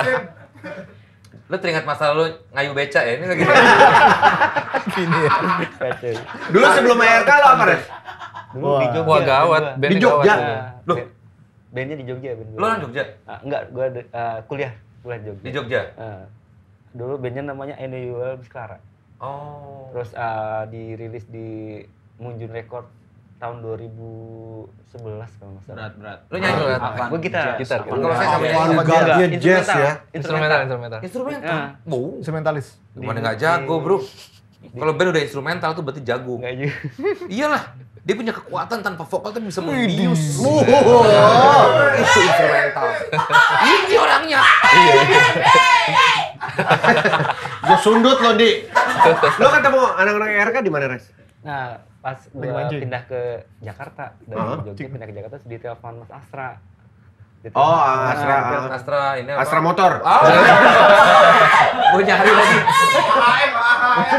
Lu teringat masa lalu ngayu beca ya? Ini lagi. Gini ya. Dulu sebelum ARK lo apa Res? Dulu Wah. di Jogja. Wah gawat. di Jogja. Lu bandnya di Jogja band Lo orang Jogja? Uh, enggak, gue uh, ah, kuliah kuliah di Jogja. Di Jogja. Uh, dulu bandnya namanya Annual Biskara. Oh. Terus uh, dirilis di Munjun Record tahun 2011 kalau nggak salah. Berat berat. Lu nyanyi berat. apa? Gua gitar. Gitar. Kalau saya sama nyanyi Dia jazz ya. Instrumental, instrumental. Instrumental. Uh. Instrumentalis. Gimana nggak jago bro? Kalau band udah instrumental tuh berarti jago. Iyalah, dia punya kekuatan tanpa vokal tapi bisa membius. Oh, itu instrumental. Ini orangnya. Iya. gue sundut lo di. lo ketemu anak-anak RK di mana res? Nah pas gue ya? pindah ke Jakarta dari uh oh. -huh. Jogja pindah ke Jakarta di telepon Mas Astra. Ditelepon oh, Astra, Astra, Astra, Astra ini apa? Astra motor. Oh. Iya. gue nyari lagi.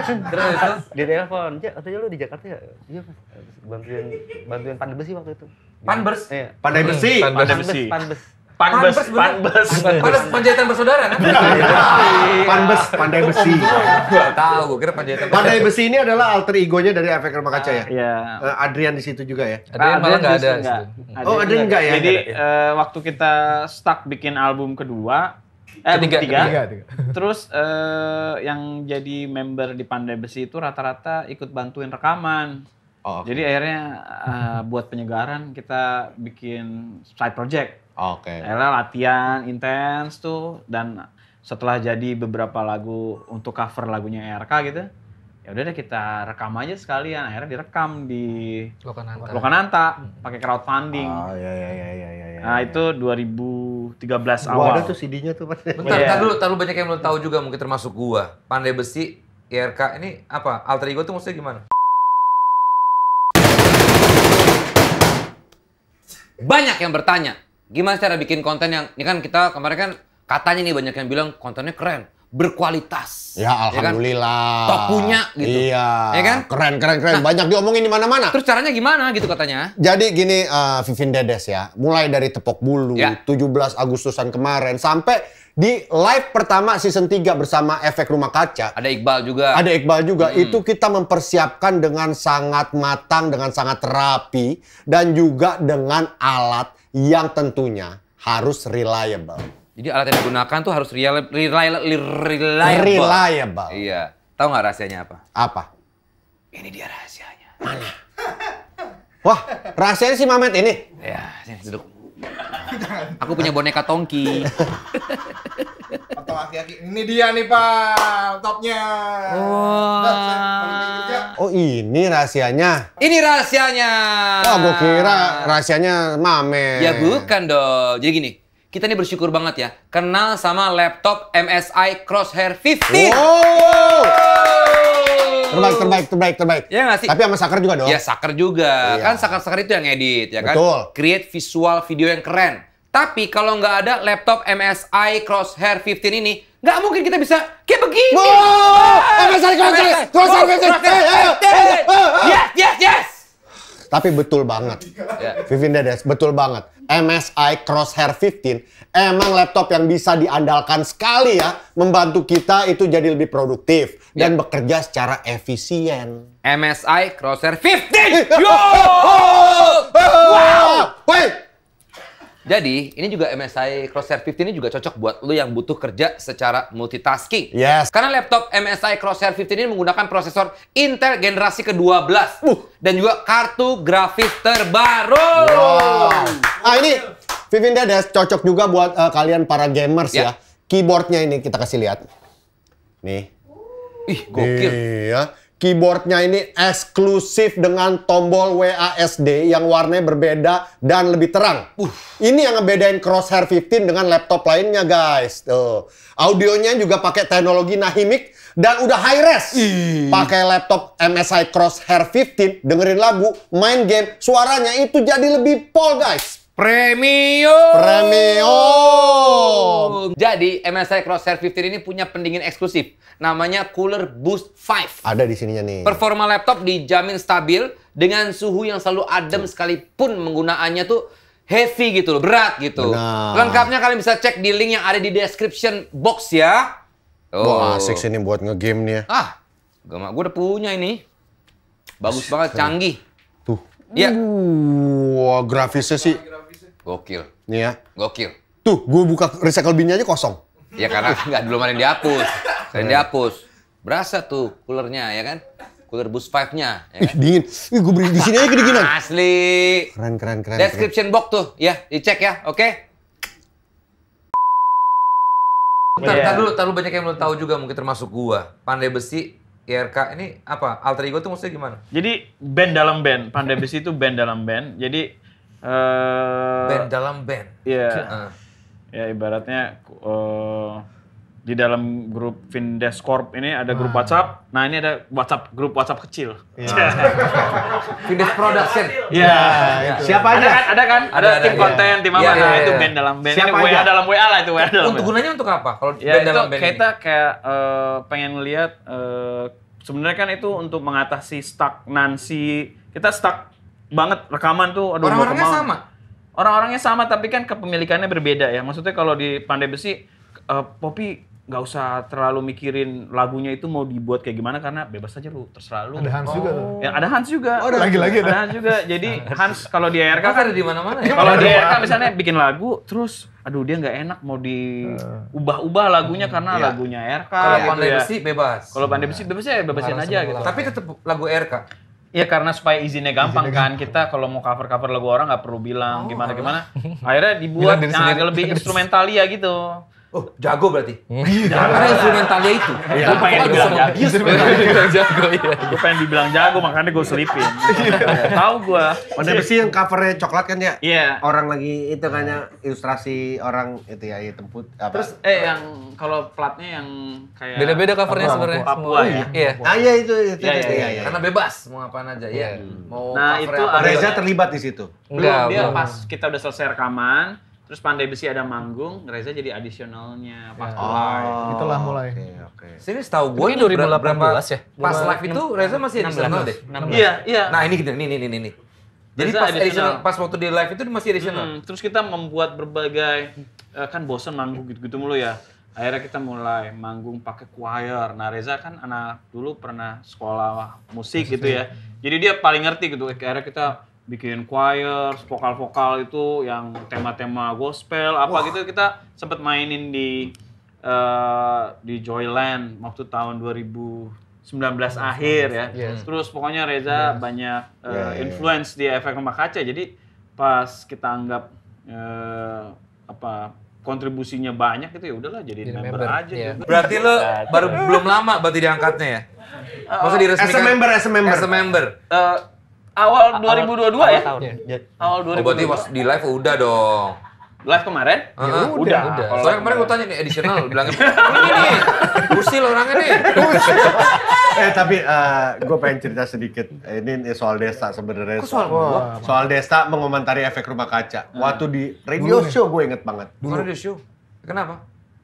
terus terus di telepon, "Ja, katanya lu di Jakarta ya?" Iya, Mas. Bantuin bantuin Pandai Besi waktu itu. Panbers? Iya. Pandai Besi. Pandai Besi. besi. Panbes, panbes. Panbes panjaitan bersaudara kan? Iya. panbes, pandai besi. tahu, kira panjaitan. Pandai besi ini adalah alter egonya dari efek rumah kaca ya? Iya. Eh, Adrian di situ juga ya? Adrian malah nggak ada. Oh, Adrian nggak ya? Jadi eh, waktu kita stuck bikin album kedua, eh, ketiga, ketiga. terus eh, yang jadi member di Pandai Besi itu rata-rata ikut bantuin rekaman oh, okay. jadi akhirnya uh, buat penyegaran kita bikin side project Oke. Okay. Akhirnya latihan intens tuh dan setelah jadi beberapa lagu untuk cover lagunya ERK gitu, ya udah deh kita rekam aja sekalian. Akhirnya direkam di Lokananta, Lokananta hmm. pakai crowdfunding. Oh iya iya iya iya iya. Nah, ya. itu 2013 awal. tuh CD-nya tuh Bentar, iya. bentar dulu, terlalu banyak yang belum tahu juga mungkin termasuk gua. Pandai Besi, IRK e ini apa? Alter ego tuh maksudnya gimana? Banyak yang bertanya, Gimana cara bikin konten yang ini kan kita kemarin kan katanya nih banyak yang bilang kontennya keren, berkualitas. Ya alhamdulillah. Ya kan? Top punya gitu. Iya. Ya kan? Keren keren keren. Nah, banyak diomongin di mana-mana. Terus caranya gimana gitu katanya? Jadi gini uh, Vivin Dedes ya, mulai dari tepok bulu ya. 17 Agustusan kemarin sampai di live pertama season 3 bersama Efek Rumah Kaca. Ada Iqbal juga. Ada Iqbal juga. Hmm. Itu kita mempersiapkan dengan sangat matang, dengan sangat rapi dan juga dengan alat yang tentunya harus reliable. Jadi alat yang digunakan tuh harus reliable. Reliable. reliable. Iya. Tahu nggak rahasianya apa? Apa? Ini dia rahasianya. Mana? Wah, rahasianya si Mamet ini. Ya, sini duduk. Aku punya boneka Tongki. laki-laki. Ini dia nih Pak, topnya. Wow. Oh ini rahasianya? Ini rahasianya. Wah gue kira rahasianya mame. Ya bukan dong. Jadi gini, kita ini bersyukur banget ya kenal sama laptop MSI Crosshair 50. Wow. Terbaik, terbaik, terbaik, terbaik. Iya nggak sih? Tapi sama Saker juga dong. Iya, Saker juga. Oh, iya. Kan Saker-Saker itu yang edit, ya Betul. kan? Betul. Create visual video yang keren. Tapi kalau nggak ada laptop MSI Crosshair 15 ini, nggak mungkin kita bisa kayak begini. Wow, ah! MSI Crosshair, Crosshair 15. Eh, eh, eh, yes, yes, yes. Tapi betul banget, ya. Vivin Dedes, betul banget. MSI Crosshair 15 emang laptop yang bisa diandalkan sekali ya, membantu kita itu jadi lebih produktif dan ya. bekerja secara efisien. MSI Crosshair 15. Yo! Wow! Wait! Jadi, ini juga MSI Crosshair 50 ini juga cocok buat lo yang butuh kerja secara multitasking. Yes. Karena laptop MSI Crosshair 15 ini menggunakan prosesor Intel generasi ke-12. Uh. Dan juga kartu grafis terbaru. Wow. Ah, ini Vivin Dedes cocok juga buat uh, kalian para gamers yeah. ya. Keyboardnya ini kita kasih lihat. Nih. Ih, gokil. Iya. ya. Keyboardnya ini eksklusif dengan tombol WASD yang warnanya berbeda dan lebih terang. Uh. Ini yang ngebedain Crosshair 15 dengan laptop lainnya guys. Tuh. Audionya juga pakai teknologi Nahimic dan udah high res. Pakai laptop MSI Crosshair 15, dengerin lagu, main game, suaranya itu jadi lebih pol guys. Premium. Premium. Jadi MSI Crosshair 15 ini punya pendingin eksklusif namanya Cooler Boost 5. Ada di sininya nih. Performa laptop dijamin stabil dengan suhu yang selalu adem sekalipun menggunaannya tuh heavy gitu loh, berat gitu. Benar. Lengkapnya kalian bisa cek di link yang ada di description box ya. Oh. Wah, asik sini buat ngegame nih ya. Ah, gue udah punya ini. Bagus banget, canggih. Tuh. Iya. Wah, grafisnya sih Gokil. Nih ya. Gokil. Tuh, gue buka recycle bin aja kosong. Ya karena nggak dulu mana dihapus. Saya hmm. dihapus. Berasa tuh coolernya ya kan? Cooler bus 5-nya. Ya kan? dingin. Ih, gue beri di sini aja kedinginan. Asli. Keren, keren, keren. Description keren. box tuh. Ya, dicek ya. Oke? Okay? Iya. Ntar, yeah. dulu, dulu banyak yang belum tahu juga mungkin termasuk gua. Pandai Besi IRK ini apa? Alter ego tuh maksudnya gimana? Jadi band dalam band, Pandai Besi itu band dalam band. Jadi Eh, band dalam band. Iya. Yeah. Uh. Ya ah. ibaratnya uh, di dalam grup Vindes Corp ini ada grup ah. WhatsApp. Nah, ini ada WhatsApp grup WhatsApp kecil. Yeah. Iya. Iya. Production. Iya. iya Siapa aja? Ada kan? Ada kan? Ada, ada tim konten, tim apa? nah, itu band dalam band. Siapa ini WA dalam WA lah itu WA dalam. Untuk gunanya untuk apa? Kalau ya, band dalam band. Kita ini? kayak uh, pengen lihat uh, sebenarnya kan itu untuk mengatasi stagnansi. Kita stuck banget rekaman tuh aduh orang-orangnya sama orang-orangnya sama tapi kan kepemilikannya berbeda ya maksudnya kalau di Pandai Besi uh, Poppy nggak usah terlalu mikirin lagunya itu mau dibuat kayak gimana karena bebas aja lu terserah lu. Ada Hans oh. juga tuh. Oh. Ya, ada Hans juga. Oh, ada lagi-lagi ada. Hans juga. Jadi Hans kalau di ARK oh, kan ada di mana-mana ya. Kalau di ARK misalnya bikin lagu terus aduh dia nggak enak mau diubah-ubah lagunya hmm. karena iya. lagunya ARK. Kalau gitu pandai ya. besi bebas. Kalau pandai besi bebas ya bebasin Harus aja gitu. Tapi tetap lagu ARK. Iya karena supaya izinnya gampang izinnya kan gampang. kita kalau mau cover cover lagu orang nggak perlu bilang oh, gimana gimana. Akhirnya dibuat yang agak nah, lebih instrumentalia gitu. Oh, jago berarti. Hmm. Iya, karena iya. instrumentalnya itu. Iya, gue iya, pengen dibilang jago. jago. Iya. Gue pengen dibilang jago, makanya gue selipin. Tahu gue. Mana besi yang covernya coklat kan ya? Iya. Orang lagi itu kan ya, ilustrasi orang itu ya, ya temput apa? Terus eh yang kalau platnya yang kayak Beda-beda covernya sebenarnya. Papua ya. Iya. Ah iya itu itu. Iya, iya. Karena bebas mau ngapain aja. Iya. Hmm. Mau Nah, itu Reza terlibat di situ. Enggak. dia pas kita udah selesai rekaman, Terus Pandai Besi ada manggung, Reza jadi additionalnya ya. pas yeah. live. Oh, itulah mulai. Oke, okay, oke. Okay. Serius tahu gue ini 2018 berapa, ya? Pas live itu Reza masih additional deh. Iya, iya. Nah, ini gini, gitu. ini ini ini nih. Jadi pas additional. pas waktu di live itu masih additional. Hmm, terus kita membuat berbagai eh, kan bosen manggung gitu-gitu mulu ya. Akhirnya kita mulai manggung pakai choir. Nah, Reza kan anak dulu pernah sekolah musik, musik gitu ya. Jadi dia paling ngerti gitu. Akhirnya kita bikin choir, vokal-vokal itu yang tema-tema gospel apa Wah. gitu kita sempat mainin di uh, di Joyland waktu tahun 2019 akhir ya. Yes. Terus pokoknya Reza yes. banyak uh, yeah, influence yeah. di efek rumah kaca. Jadi pas kita anggap uh, apa kontribusinya banyak itu ya udahlah jadi member, member aja. Yeah. Gitu. Berarti lo nah, baru belum lama berarti diangkatnya ya? Masa diresmikan? As a member, as a member. As a member. Uh, awal 2022 awal, ya? Tahun. Ya. Awal 2022. Oh, berarti pas di live udah dong. Live kemarin? Ya, uh, udah. udah. udah. Kalau Soalnya kemarin gue tanya nih additional, bilangin, ini nih, usil orangnya nih. eh tapi uh, eh, gue pengen cerita sedikit. Ini soal desa sebenarnya. Soal, soal desa mengomentari efek rumah kaca. Hmm. Waktu di radio show gue inget banget. Dulu. Radio show? Kenapa?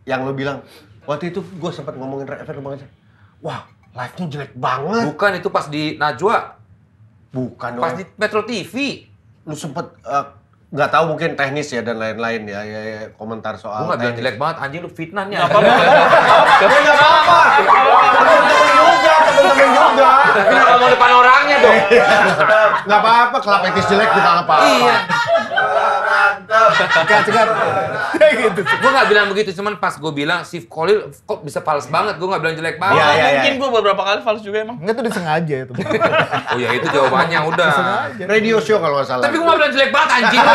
Yang lo bilang, waktu itu gue sempat ngomongin efek rumah kaca. Wah, live-nya jelek banget. Bukan, itu pas di Najwa. Bukan Pas di Metro TV. Lu sempet eh, nggak uh, tahu mungkin teknis ya dan lain-lain ya, ya, ya komentar soal. Gue bilang jelek banget, anjing lu fitnahnya. Nggak apa-apa. Ya nggak apa-apa. Temen-temen juga, temen-temen juga. Kenapa mau depan orangnya dong? Nggak apa-apa, kelapa etis jelek juga nggak apa-apa. Iya. Gak gitu. Gue gak bilang begitu, cuman pas gue bilang Sif Kolil kok bisa fals banget, gue gak bilang jelek banget. Ya, ya, Mungkin ya. gue beberapa kali fals juga emang. Enggak tuh disengaja itu. oh ya itu jawabannya udah. Disengaja. Radio show kalau gak salah. Tapi gue gak bilang jelek banget anjing.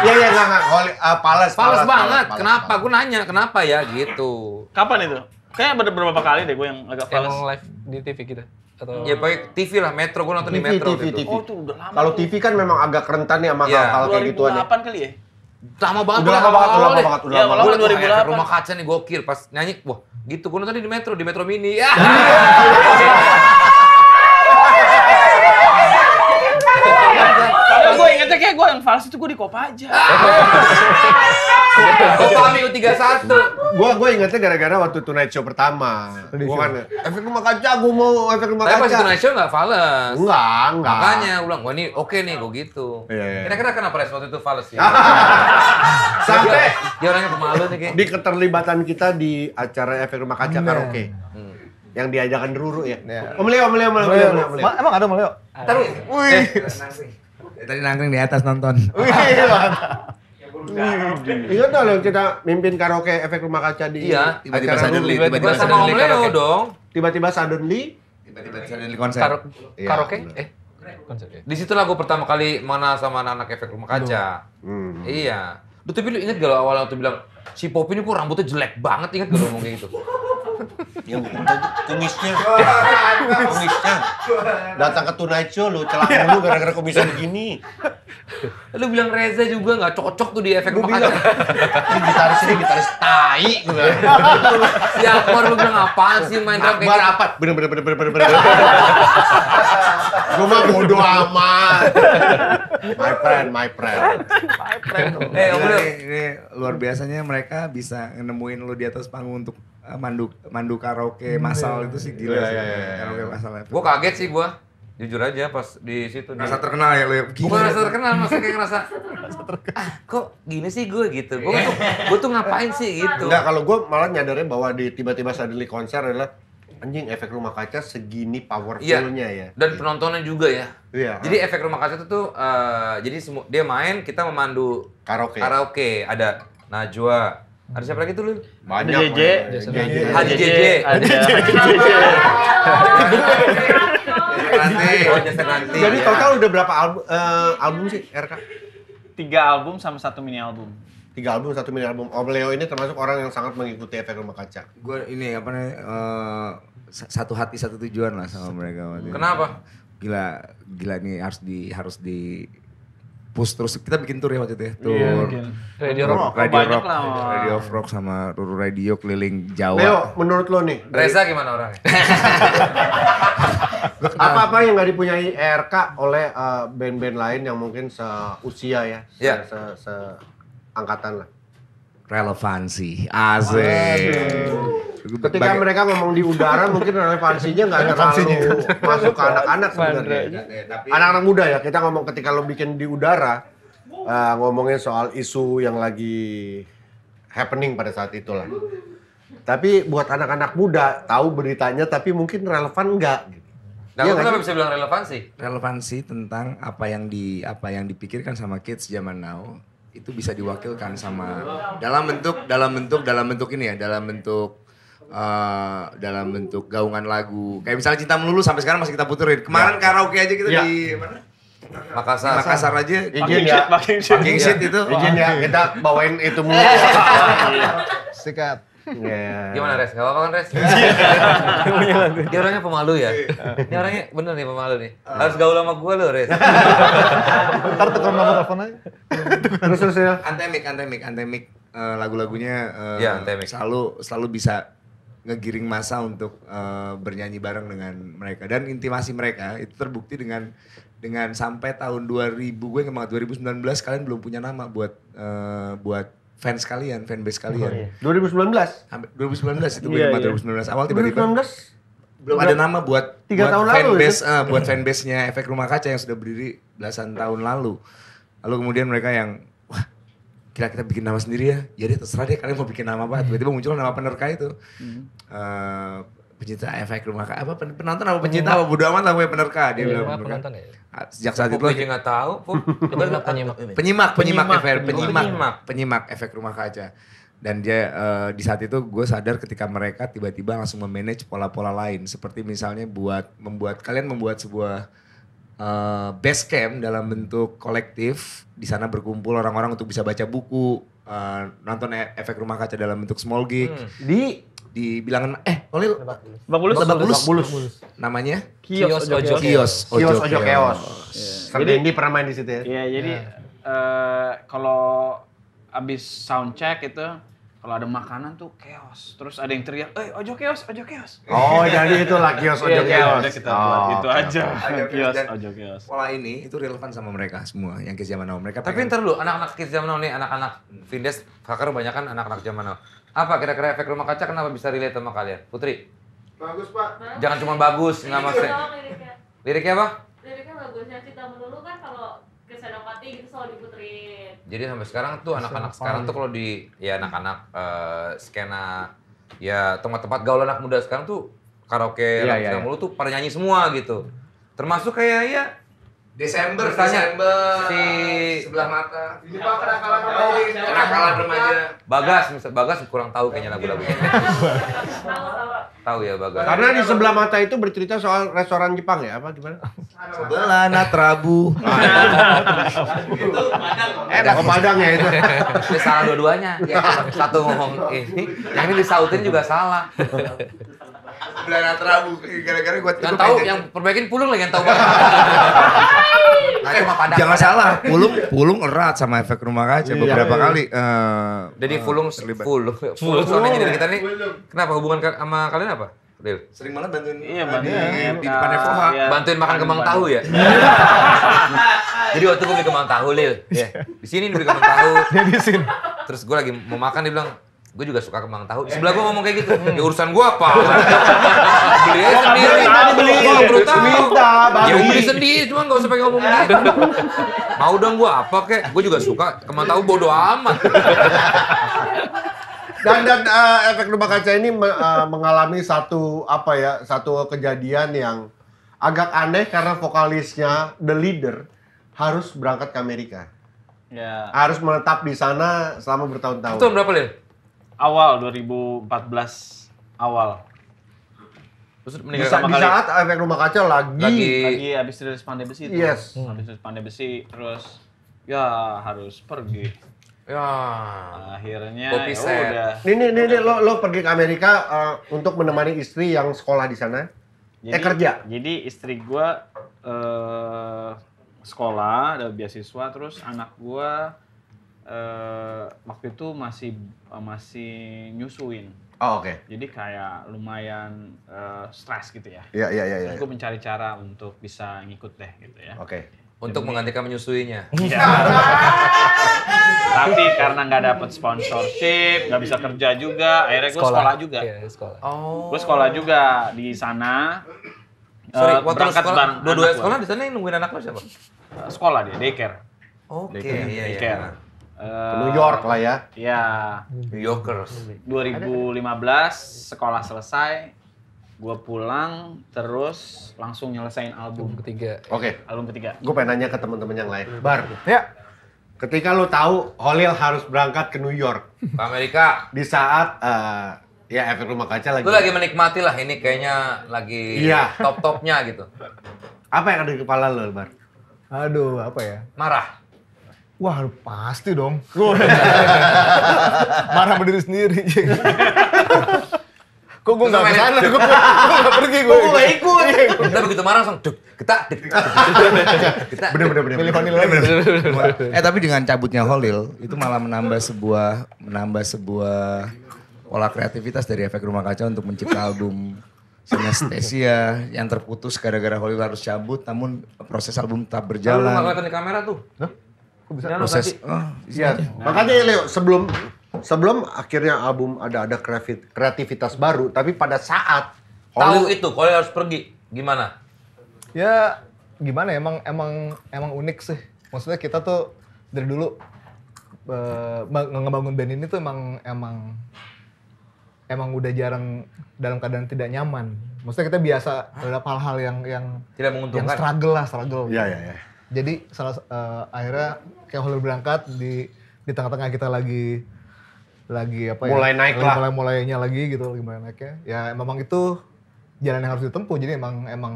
Iya iya gak gak, Kolil, uh, ah, pales, pales, pales. banget, pales, kenapa? Gue nanya kenapa ya gitu. Kapan itu? Kayaknya beberapa kali deh gue yang agak fals. Emang live di TV kita atau ya baik TV lah Metro gue nonton TV, di Metro TV, gitu. TV. Oh itu udah lama. Kalau TV kan memang agak rentan ya sama yeah. hal-hal kayak gituan. 2008 kali ya? Lama banget, udah lama banget, udah lama banget, udah lama iya, banget. Gue liat rumah kaca nih gokil pas nyanyi, wah gitu. Gue nonton di Metro, di Metro Mini. Ya. gue yang fals itu gue di aja. Kopaja. Ah, iya. Kopami tiga satu. Gue gue ingatnya gara-gara waktu Tonight Show pertama. Gue kan efek rumah kaca, gue mau efek rumah kaca. Tapi pas Tonight Show nggak fals. Enggak, enggak. Makanya ulang, gue ini oke nih gue gitu." Iya, iya, Kira-kira kenapa respon itu fals ya? sih? Sampai dia orangnya pemalu nih kayak. Di keterlibatan kita di acara efek rumah kaca karaoke hmm. yang diajakan Ruru ya. ya. Om Leo, Om Leo, Om Leo, Om Leo. Emang ada Om Leo? Taruh. Wih. Eh, Ya, tadi nangkring di atas nonton. Ya, iya, iya dong yang kita mimpin karaoke efek rumah kaca di Iya, tiba-tiba suddenly, tiba-tiba suddenly, Om dong. Tiba-tiba suddenly, tiba-tiba suddenly konser. Iya. Karaoke? Eh, konser. Di situ lagu pertama kali mana sama anak-anak efek rumah kaca. Hmm. Iya. Lu tapi lu inget gak lo awal waktu bilang si Popi ini kok rambutnya jelek banget, inget gak lo ngomong kayak gitu? ya bukan kumisnya kumisnya datang ke Tonight Show lu celak iya. mulu gara-gara kumisnya begini lu bilang Reza juga gak cocok tuh di efek gua bilang ini gitaris ini gitaris tai si Akbar lu bilang apaan sih main drum Akbar apa gitu? bener bener bener bener bener bener gue mah bodo amat my friend my friend my friend eh, ini, luar biasanya mereka bisa nemuin lu di atas panggung untuk Eh, mandu mandu karaoke hmm. masal itu sih gila iya, sih. iya, iya, karaoke iya. masal itu. Gua kaget sih gua. Jujur aja pas di situ Rasa di... terkenal ya lu ya. gua Bukan rasa terkenal, maksudnya kayak ngerasa ah, kok gini sih gue gitu. Gue tuh, gue tuh ngapain sih gitu. Enggak, kalau gue malah nyadarnya bahwa di tiba-tiba sadeli konser adalah anjing efek rumah kaca segini iya. powerfulnya ya. Dan penontonnya juga ya. Iya. Jadi efek rumah kaca itu tuh uh, jadi semua dia main kita memandu karaoke. Karaoke ada Najwa, ada siapa lagi tuh lu? Banyak. JJ. Haji JJ. Haji JJ. Jadi total udah berapa album uh, eh, album sih RK? Tiga album sama satu mini album. Tiga album, satu mini album. Om oh, Leo ini termasuk orang yang sangat mengikuti efek rumah kaca. Gue ini apa namanya uh, satu hati satu tujuan lah sama mereka. Kenapa? Gila, gila nih harus di harus di push terus kita bikin tour ya waktu itu ya iya, tour yeah, radio rock radio rock, lah, radio rock sama tour radio keliling Jawa Leo menurut lo nih Reza gimana orangnya apa-apa yang nggak dipunyai RK oleh eh, band-band lain yang mungkin seusia ya yeah. se, se, se angkatan lah relevansi. Asik. Ketika Bagi... mereka ngomong di udara mungkin relevansinya nggak terlalu masuk ke anak-anak sebenarnya. Anak-anak muda ya, kita ngomong ketika lo bikin di udara uh, ngomongin soal isu yang lagi happening pada saat itu lah. Tapi buat anak-anak muda tahu beritanya tapi mungkin relevan nggak Nah, ya, kenapa bisa bilang relevansi? Relevansi tentang apa yang di apa yang dipikirkan sama kids zaman now itu bisa diwakilkan sama dalam bentuk dalam bentuk dalam bentuk ini ya dalam bentuk uh, dalam bentuk gaungan lagu kayak misalnya cinta melulu sampai sekarang masih kita puterin kemarin ya. karaoke aja kita ya. di mana Makassar. Makassar aja. Ijin ya. Packing itu. Ijin ya, kita bawain itu mulu. Sikat. Yeah. Gimana Res? Gak apa-apa kan Res? Iya. Dia orangnya pemalu ya? Ini orangnya bener nih pemalu nih. Ah. Harus gaul sama gue lo Res. Ntar tekan nama telepon aja. Terus terus ya. Antemik, antemik, antemik. Eh, lagu-lagunya uh, ya, antemik. selalu selalu bisa ngegiring masa untuk uh, bernyanyi bareng dengan mereka dan intimasi mereka itu terbukti dengan dengan sampai tahun 2000 gue ngemang 2019 kalian belum punya nama buat uh, buat fans kalian, base oh, kalian. Oh, iya. 2019. sembilan 2019 itu gue iya, iya. ribu iya. belas Awal tiba-tiba. 2019 belum ada nama buat tiga buat tahun fanbase, lalu ya? uh, buat base nya efek rumah kaca yang sudah berdiri belasan tahun lalu. Lalu kemudian mereka yang wah kira kita bikin nama sendiri ya. Jadi ya terserah deh kalian mau bikin nama apa. Iya. Tiba-tiba muncul nama penerka itu. Hmm. Eh, pencinta efek rumah kaca apa penonton apa pencinta apa bodo amat lah gue penerka dia iya, bilang penonton ya ah, sejak saat itu gue nggak tahu penyimak penyimak penyimak efek penyimak penyimak efek rumah kaca dan dia uh, di saat itu gue sadar ketika mereka tiba-tiba langsung memanage pola-pola lain seperti misalnya buat membuat kalian membuat sebuah uh, base camp dalam bentuk kolektif di sana berkumpul orang-orang untuk bisa baca buku uh, nonton e-, efek rumah kaca dalam bentuk small gig hmm. di di eh Nolil Lebak Bulus. Lebak Bulus. Namanya Kios Ojo Kios. Kios Ojo Kios. Iya. Jadi ini pernah main di situ ya. Iya, jadi iya. Eh, kalau abis sound check itu kalau ada makanan tuh chaos. Terus ada yang teriak, "Eh, ojo chaos, ojo chaos." Oh, jadi itu lah kios ojo chaos. Oh, iya, kita buat oh, itu aja. ojo chaos. Pola ini itu relevan sama mereka semua yang kids zaman now mereka. Tapi ntar lu anak-anak kids zaman now nih, anak-anak Vindes, Fakar banyak kan anak-anak zaman now apa kira-kira efek rumah kaca kenapa bisa relate sama kalian? Putri? Bagus, Pak. Jangan cuma bagus, nggak maksudnya. Liriknya. liriknya apa? Liriknya bagus. Yang cinta melulu kan kalau kesenang mati gitu selalu diputerin. Jadi sampai sekarang tuh anak-anak sekarang tuh kalau di ya anak-anak uh, skena ya tempat-tempat gaul anak muda sekarang tuh karaoke yeah, yeah, yeah. tuh pada nyanyi semua gitu. Termasuk kayak ya Desember, tanya. Desember, si sebelah mata. Ini pak kenakalan remaja. Oh, iya. Kenakalan remaja. Bagas, misal Bagas kurang tahu kayaknya iya. lagu-lagu. tahu ya Bagas. Karena di sebelah mata itu bercerita soal restoran Jepang ya, apa gimana? Sebelah Natrabu. itu Padang. Eh, ke Padang ya itu. itu salah dua-duanya. Iya. Satu ngomong ini, yang ini disautin juga salah. Belanda Rabu gara-gara gue Yang tahu yang perbaikin pulung lagi yang tahu banget. nah, eh, padang, jangan padang. salah, pulung pulung erat sama efek rumah kaca iya, beberapa iya. kali. Uh, Jadi eh, pulung terlibat. Pulung, pulung, pulung pulung, pulung, kita nih. Kenapa hubungan sama kalian apa? Lil Sering banget bantuin iya, bantuin di, ya, di depan FOH. Ah, iya. Bantuin makan kembang tahu ya. Jadi waktu gue beli kemang tahu, Lil. Ya. Di sini beli kemang tahu. Dia di sini. Terus gue lagi mau makan dia bilang, gue juga suka kembang tahu. Di eh. sebelah gue ngomong kayak gitu, ya urusan gue apa? beli sendiri. Tadi beli, gue nggak tahu. Minta, Ya beli sendiri, cuma gak usah pengen ngomong gitu. Mau dong gue apa kek? Gue juga suka kembang tahu bodo amat. dan dan uh, efek rumah kaca ini uh, mengalami satu apa ya satu kejadian yang agak aneh karena vokalisnya the leader harus berangkat ke Amerika. Ya. Harus menetap di sana selama bertahun-tahun. Itu berapa, Lil? awal 2014 awal. Terus meninggal di, di kali. saat efek rumah kaca lagi lagi, lagi habis dari pandai besi itu. Yes. Hmm. Habis dari pandai besi terus ya harus pergi. Ya. Akhirnya ya udah. Nih, nih, nih, nih, lo, lo pergi ke Amerika uh, untuk menemani istri yang sekolah di sana. Eh, jadi, eh kerja. Jadi istri gue uh, sekolah, ada beasiswa, terus anak gue uh, waktu itu masih uh, masih nyusuin. Oh, oke. Okay. Jadi kayak lumayan uh, stres gitu ya. Iya, iya, iya. Terus iya. gue mencari cara untuk bisa ngikut deh gitu ya. Oke. Okay. Untuk Demi... menggantikan menyusuinya. Iya. Tapi karena nggak dapet sponsorship, nggak bisa kerja juga, akhirnya gue sekolah. sekolah juga. Iya, sekolah. Oh. Gue oh. sekolah juga di sana. Sorry, uh, waktu sekolah, dua-dua sekolah di sana yang nungguin anak lo siapa? Sekolah dia, daycare. Oke, okay, Iya, iya. Daycare. Eh, New York lah ya. Iya. New Yorkers. 2015 sekolah selesai, gue pulang terus langsung nyelesain album, ketiga. Oke. Okay. Album ketiga. Gue pengen nanya ke teman-teman yang lain. Bar. Ya. Ketika lo tahu Holil harus berangkat ke New York, ke Amerika, di saat uh, ya efek rumah kaca lagi. Lu lagi menikmati lah ini kayaknya lagi iya. top-topnya gitu. Apa yang ada di kepala lo, Bar? Aduh, apa ya? Marah. Wah pasti dong. Marah berdiri sendiri. Kok gue gak kesana, gue gak pergi gue. Kok gue gak ikut. Kita begitu marah langsung duk, kita duk, Bener, bener, bener. Milih Holil lagi. Eh tapi dengan cabutnya Holil, itu malah menambah sebuah, menambah sebuah olah kreativitas dari efek rumah kaca untuk mencipta album sinestesia yang terputus gara-gara Hollywood harus cabut namun proses album tetap berjalan. Lu nggak di kamera tuh? Hah? kebesaran proses. Uh, ya. Nah. Makanya ya Leo, sebelum sebelum akhirnya album ada ada kreativitas baru, tapi pada saat tahu itu kalau harus pergi gimana? Ya gimana emang emang emang unik sih. Maksudnya kita tuh dari dulu uh, ngebangun band ini tuh emang emang emang udah jarang dalam keadaan tidak nyaman. Maksudnya kita biasa terhadap hal-hal yang yang tidak menguntungkan. Yang struggle lah, struggle. Iya, iya, iya jadi salah uh, akhirnya kayak holder berangkat di di tengah-tengah kita lagi lagi apa ya mulai naik lah. mulai mulainya lagi gitu gimana mulai naiknya ya emang itu jalan yang harus ditempuh jadi emang emang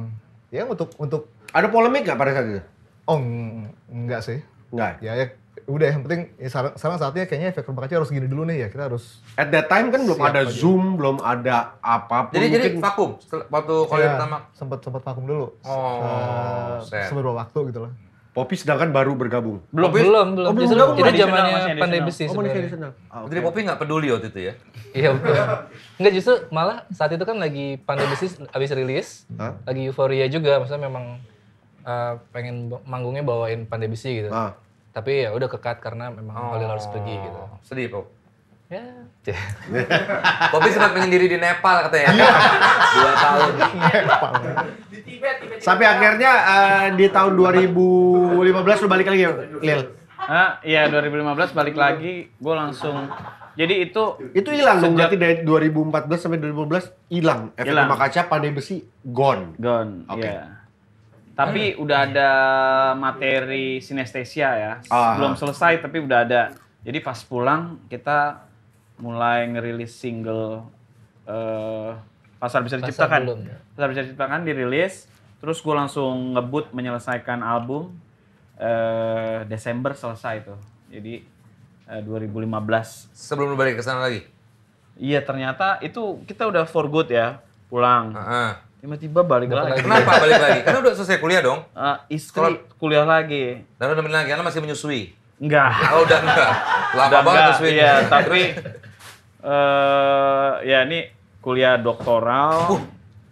ya untuk untuk ada polemik nggak pada saat itu oh enggak sih enggak ya, ya udah yang penting ya sekarang, sekarang saatnya kayaknya efek rumah kaca harus gini dulu nih ya kita harus at that time kan belum ada aja. zoom belum ada apapun jadi jadi vakum waktu iya, kalau ya, pertama sempat sempat vakum dulu oh uh, waktu gitu loh Poppy sedangkan baru bergabung. Belum, Popis, belum, belum. Oh, belum, oh, ah, Jadi zamannya pandai besi oh, okay. Jadi poppy nggak peduli waktu itu ya? Iya betul. Enggak justru malah saat itu kan lagi pandai besi habis rilis, huh? lagi euforia juga. Maksudnya memang uh, pengen manggungnya bawain pandai besi gitu. Ah. Tapi ya udah kekat karena memang oh. Holil harus pergi oh, gitu. Sedih, kok. Ya. Bobby sempat menyendiri di Nepal katanya. Iya. Dua tahun. Nepal. Di Tibet, Tibet. Sampai akhirnya eh, di tahun 2015 lu balik lagi, Lil. Iya. Ah, iya 2015 balik lagi, gue langsung jadi itu itu hilang dong berarti dari 2014 sampai 2015 hilang efek rumah kaca pandai besi gone. Gone. Oke. Okay. Iya. Yeah. Tapi udah ada materi sinestesia ya. Ah. Belum selesai tapi udah ada. Jadi pas pulang kita mulai ngerilis single uh, pasar bisa diciptakan. Pasar, belum, ya? pasar bisa diciptakan dirilis. Terus gue langsung ngebut menyelesaikan album uh, Desember selesai tuh. Jadi uh, eh, 2015. Sebelum lu balik ke sana lagi? Iya ternyata itu kita udah for good ya pulang. Uh tiba-tiba balik lagi. Kenapa balik lagi? Karena udah selesai kuliah dong. Uh, istri Sekolah... kuliah lagi. Dan udah lagi, karena masih menyusui? Enggak. Oh, udah enggak. Lama udah banget menyusui. Iya, tapi uh, ya ini kuliah doktoral uh.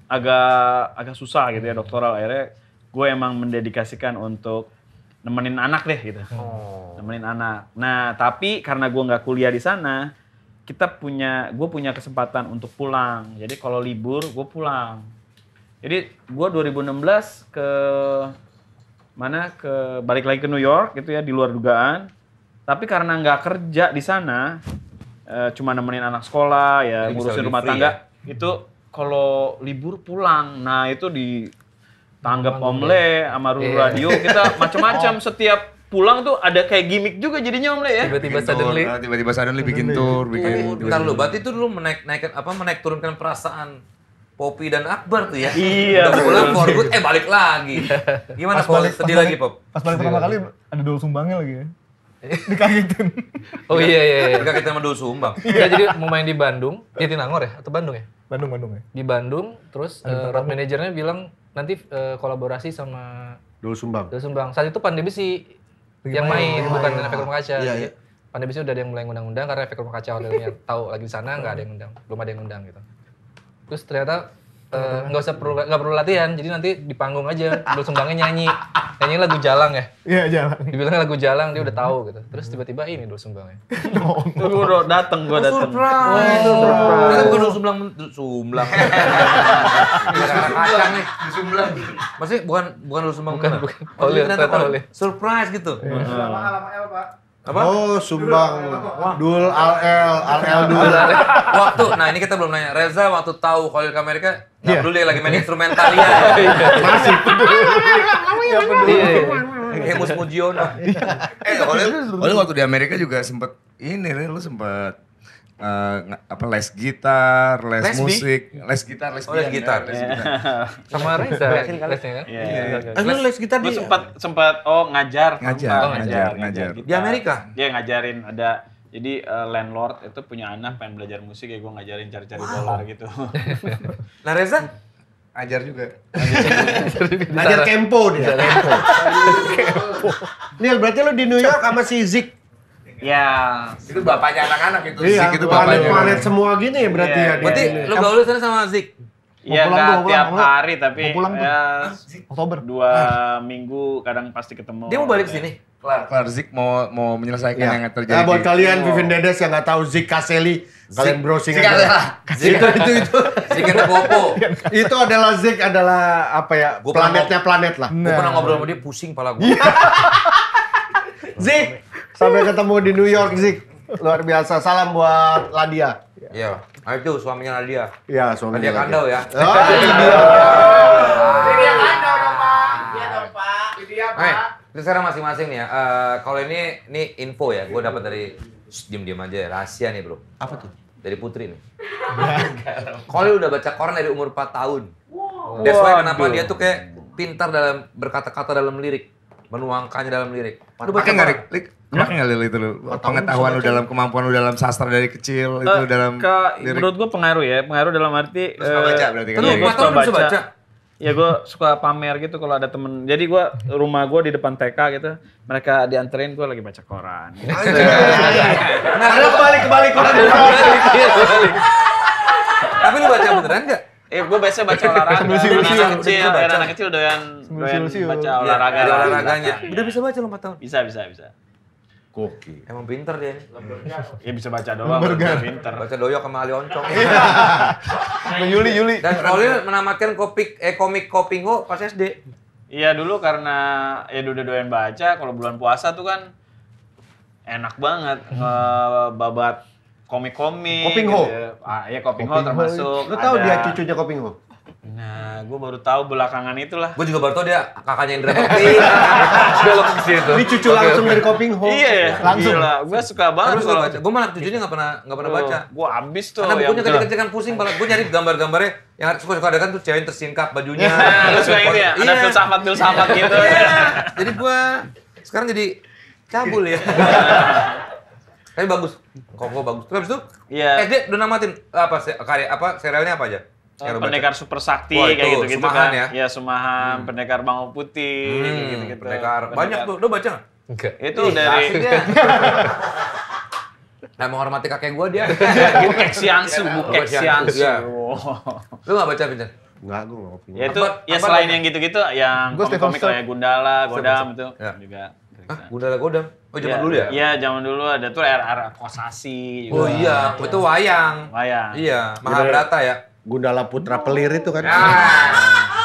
agak agak susah gitu ya doktoral akhirnya gue emang mendedikasikan untuk nemenin anak deh gitu. Oh. Nemenin anak. Nah, tapi karena gue nggak kuliah di sana, kita punya gue punya kesempatan untuk pulang. Jadi kalau libur gue pulang jadi gua 2016 ke mana ke balik lagi ke New York gitu ya di luar dugaan. Tapi karena nggak kerja di sana, e, cuma nemenin anak sekolah ya, Jadi ngurusin rumah tangga, ya? itu kalau libur pulang. Nah, itu di tanggap Om ya? sama ya. yeah. Radio kita macam-macam oh. setiap pulang tuh ada kayak gimmick juga jadinya Om Le ya. Tiba-tiba suddenly ah, tiba-tiba suddenly bikin tour, bikin. Entar lu, berarti itu lu menaik naikkan apa menaik turunkan perasaan Popi dan Akbar tuh ya. Iya. Udah pulang for good, eh balik lagi. Gimana Pop? Sedih lagi Pop? Pas balik pertama kali ada dulu Sumbangnya lagi ya. Dikagetin. Oh iya iya iya. Dikagetin sama dulu Sumbang. Iya jadi mau main di Bandung, eh, di Tinangor ya atau Bandung ya? Bandung Bandung ya. Di Bandung terus eh, road manajernya bilang nanti eh, kolaborasi sama Dulu Sumbang. Dulu Sumbang. Saat itu pandemi sih yang main, bukan oh, iya. efek rumah kaca. Iya, iya. Pandemi sih udah ada yang mulai ngundang-undang karena efek rumah kaca hotelnya tahu lagi di sana nggak ada yang ngundang, belum ada yang ngundang gitu terus ternyata eh, nggak uh, usah perlu nggak perlu latihan jadi nanti di panggung aja dulu sumbangnya nyanyi nyanyi lagu jalang ya iya jalang dibilang lagu jalang dia udah tahu gitu terus tiba-tiba ini dulu sumbangnya oh, no, no. udah dateng gua dateng surprise oh, surprise kan dulu sumbang sumbang kacang nih sumbang masih bukan bukan dulu sumbang bukan bukan oh, ternyata surprise gitu lama-lama iya. ya pak apa? Oh, Sumbang. Dul Al El Al El Dul. waktu, nah ini kita belum nanya. Reza waktu tahu kalau ke Amerika, enggak yeah. perlu dia lagi main iya. instrumentalia. Iya. Masih peduli. Iya, peduli. Kayak Mus Mujiono. Eh, kalau waktu di Amerika juga sempet ini, lu sempat uh, apa les gitar, les Lesbi? musik, les gitar, les oh, les gitar, ya, les gitar. Sama Reza lesnya kan? Iya. iya, iya, iya. Ah, les, gitar di sempat sempat oh ngajar, ngajar, oh, ngajar, ngajar, Di Amerika? Dia ngajarin ada jadi uh, landlord itu punya anak pengen belajar musik ya gue ngajarin cari-cari wow. dolar gitu. nah Reza ajar juga. ajar, ajar kempo dia. Ajar kempo. Nil berarti lo di New York sama si Zik Ya. Itu bapaknya anak-anak itu. Iya, Zik itu bapaknya. Planet semua gini ya berarti iya. ya. Berarti lu gaul sana sama Zik. Iya nggak tiap pulang, hari tapi mau pulang ya, Oktober dua ah. minggu kadang pasti ketemu. Dia mau balik ya. sini. Kelar, kelar Zik mau mau menyelesaikan ya. yang terjadi. Nah, buat kalian oh. Vivin Dedes yang nggak tahu Zik Kaseli, kalian browsing Zik aja. Zik itu itu itu. Zik itu popo. itu adalah Zik adalah apa ya? Gua planetnya planet lah. Nah. Gue pernah ngobrol sama dia pusing pala gue. Zik, Sampai ketemu di New York, Zik. Luar biasa. Salam buat Ladia. Iya. Nah, itu suaminya Ladia. Iya, suaminya. Ladia Kandau ya. Oh, iya. Ladia. Ladia Kandau dong, Pak. Iya dong, Pak. Ladia, Pak. Eh, Terus masing-masing nih ya. Uh, kalau ini ini info ya, gue dapat dari diam-diam aja ya, rahasia nih bro. Apa tuh? Dari Putri nih. kalau udah baca koran dari umur 4 tahun. Wow. That's why kenapa dia tuh kayak pintar dalam berkata-kata dalam lirik, menuangkannya dalam lirik. Lu baca nggak Rik? Emang nggak lele itu lu? Pengetahuan lu dalam kemampuan lu dalam sastra dari kecil uh, itu dalam ke, lirik. Menurut gua pengaruh ya, pengaruh dalam arti Terus uh, baca berarti kan. Iya, iya, iya. Lu baca. baca. Ya gua suka pamer gitu kalau ada temen. Jadi gua rumah gua di depan TK gitu, mereka dianterin gua lagi baca koran. nah, lu balik balik koran. Tapi lu baca beneran enggak? Eh, gue biasa baca olahraga. Sambil Anak kecil, anak kecil doyan, doyan baca olahraga. olahraganya. Udah bisa baca loh 4 tahun? Bisa, bisa, bisa. Koki. Emang pinter dia nih. Iya bisa baca doang. Lembergar. Pinter. Baca doyok sama Ali Oncong. Iya. Nah, Yuli Yuli. Dan Kolil menamatkan kopik eh komik Kopingo pas SD. Iya dulu karena ya udah doyan baca kalau bulan puasa tuh kan enak banget babat komik-komik. Kopingho. Gitu. iya, ah, iya Kopingho, termasuk. Lu tau dia cucunya Kopingho? Nah, gue baru tahu belakangan itulah. Gue juga baru tahu dia kakaknya Indra Bekti. Belok ke situ. Ini cucu langsung okay. dari Coping Home. Iya, iya, langsung. Gila, gue suka banget. Terus gue baca. Gue malah cucunya gak pernah nggak pernah oh, baca. Gue abis tuh. Karena bukunya kan kecil kan pusing banget. Gue nyari gambar-gambarnya yang suka suka ada kan tuh cewek tersingkap bajunya. Gue suka ini ya? Ada iya. filsafat filsafat gitu. Iya. Jadi gue sekarang jadi cabul ya. Tapi bagus. Kok gue bagus. Terus itu, ya. eh dia udah namatin apa karya apa serialnya apa aja? Oh, pendekar super sakti Wah, kayak gitu gitu kan ya, ya sumahan hmm. pendekar bangau putih hmm, gitu gitu pendekar. pendekar banyak tuh lo baca nggak Enggak. itu Ih, dari Nah, menghormati kakek gue dia. Bukek Siansu, Bukek iya. Siansu. Iya. Lu gak baca, Vincent? Enggak, gue nggak kopinya. Ya itu, ya selain yang gitu-gitu, yang komik-komik kayak Gundala, Godam itu ya. juga. Hah, Gundala Godam? Oh, zaman ya, dulu ya? Iya, zaman dulu ada tuh RR Kosasi. Juga. Oh iya. iya, itu wayang. Wayang. Iya, Mahabharata ya. Gundala Putra Pelir itu kan. Ah.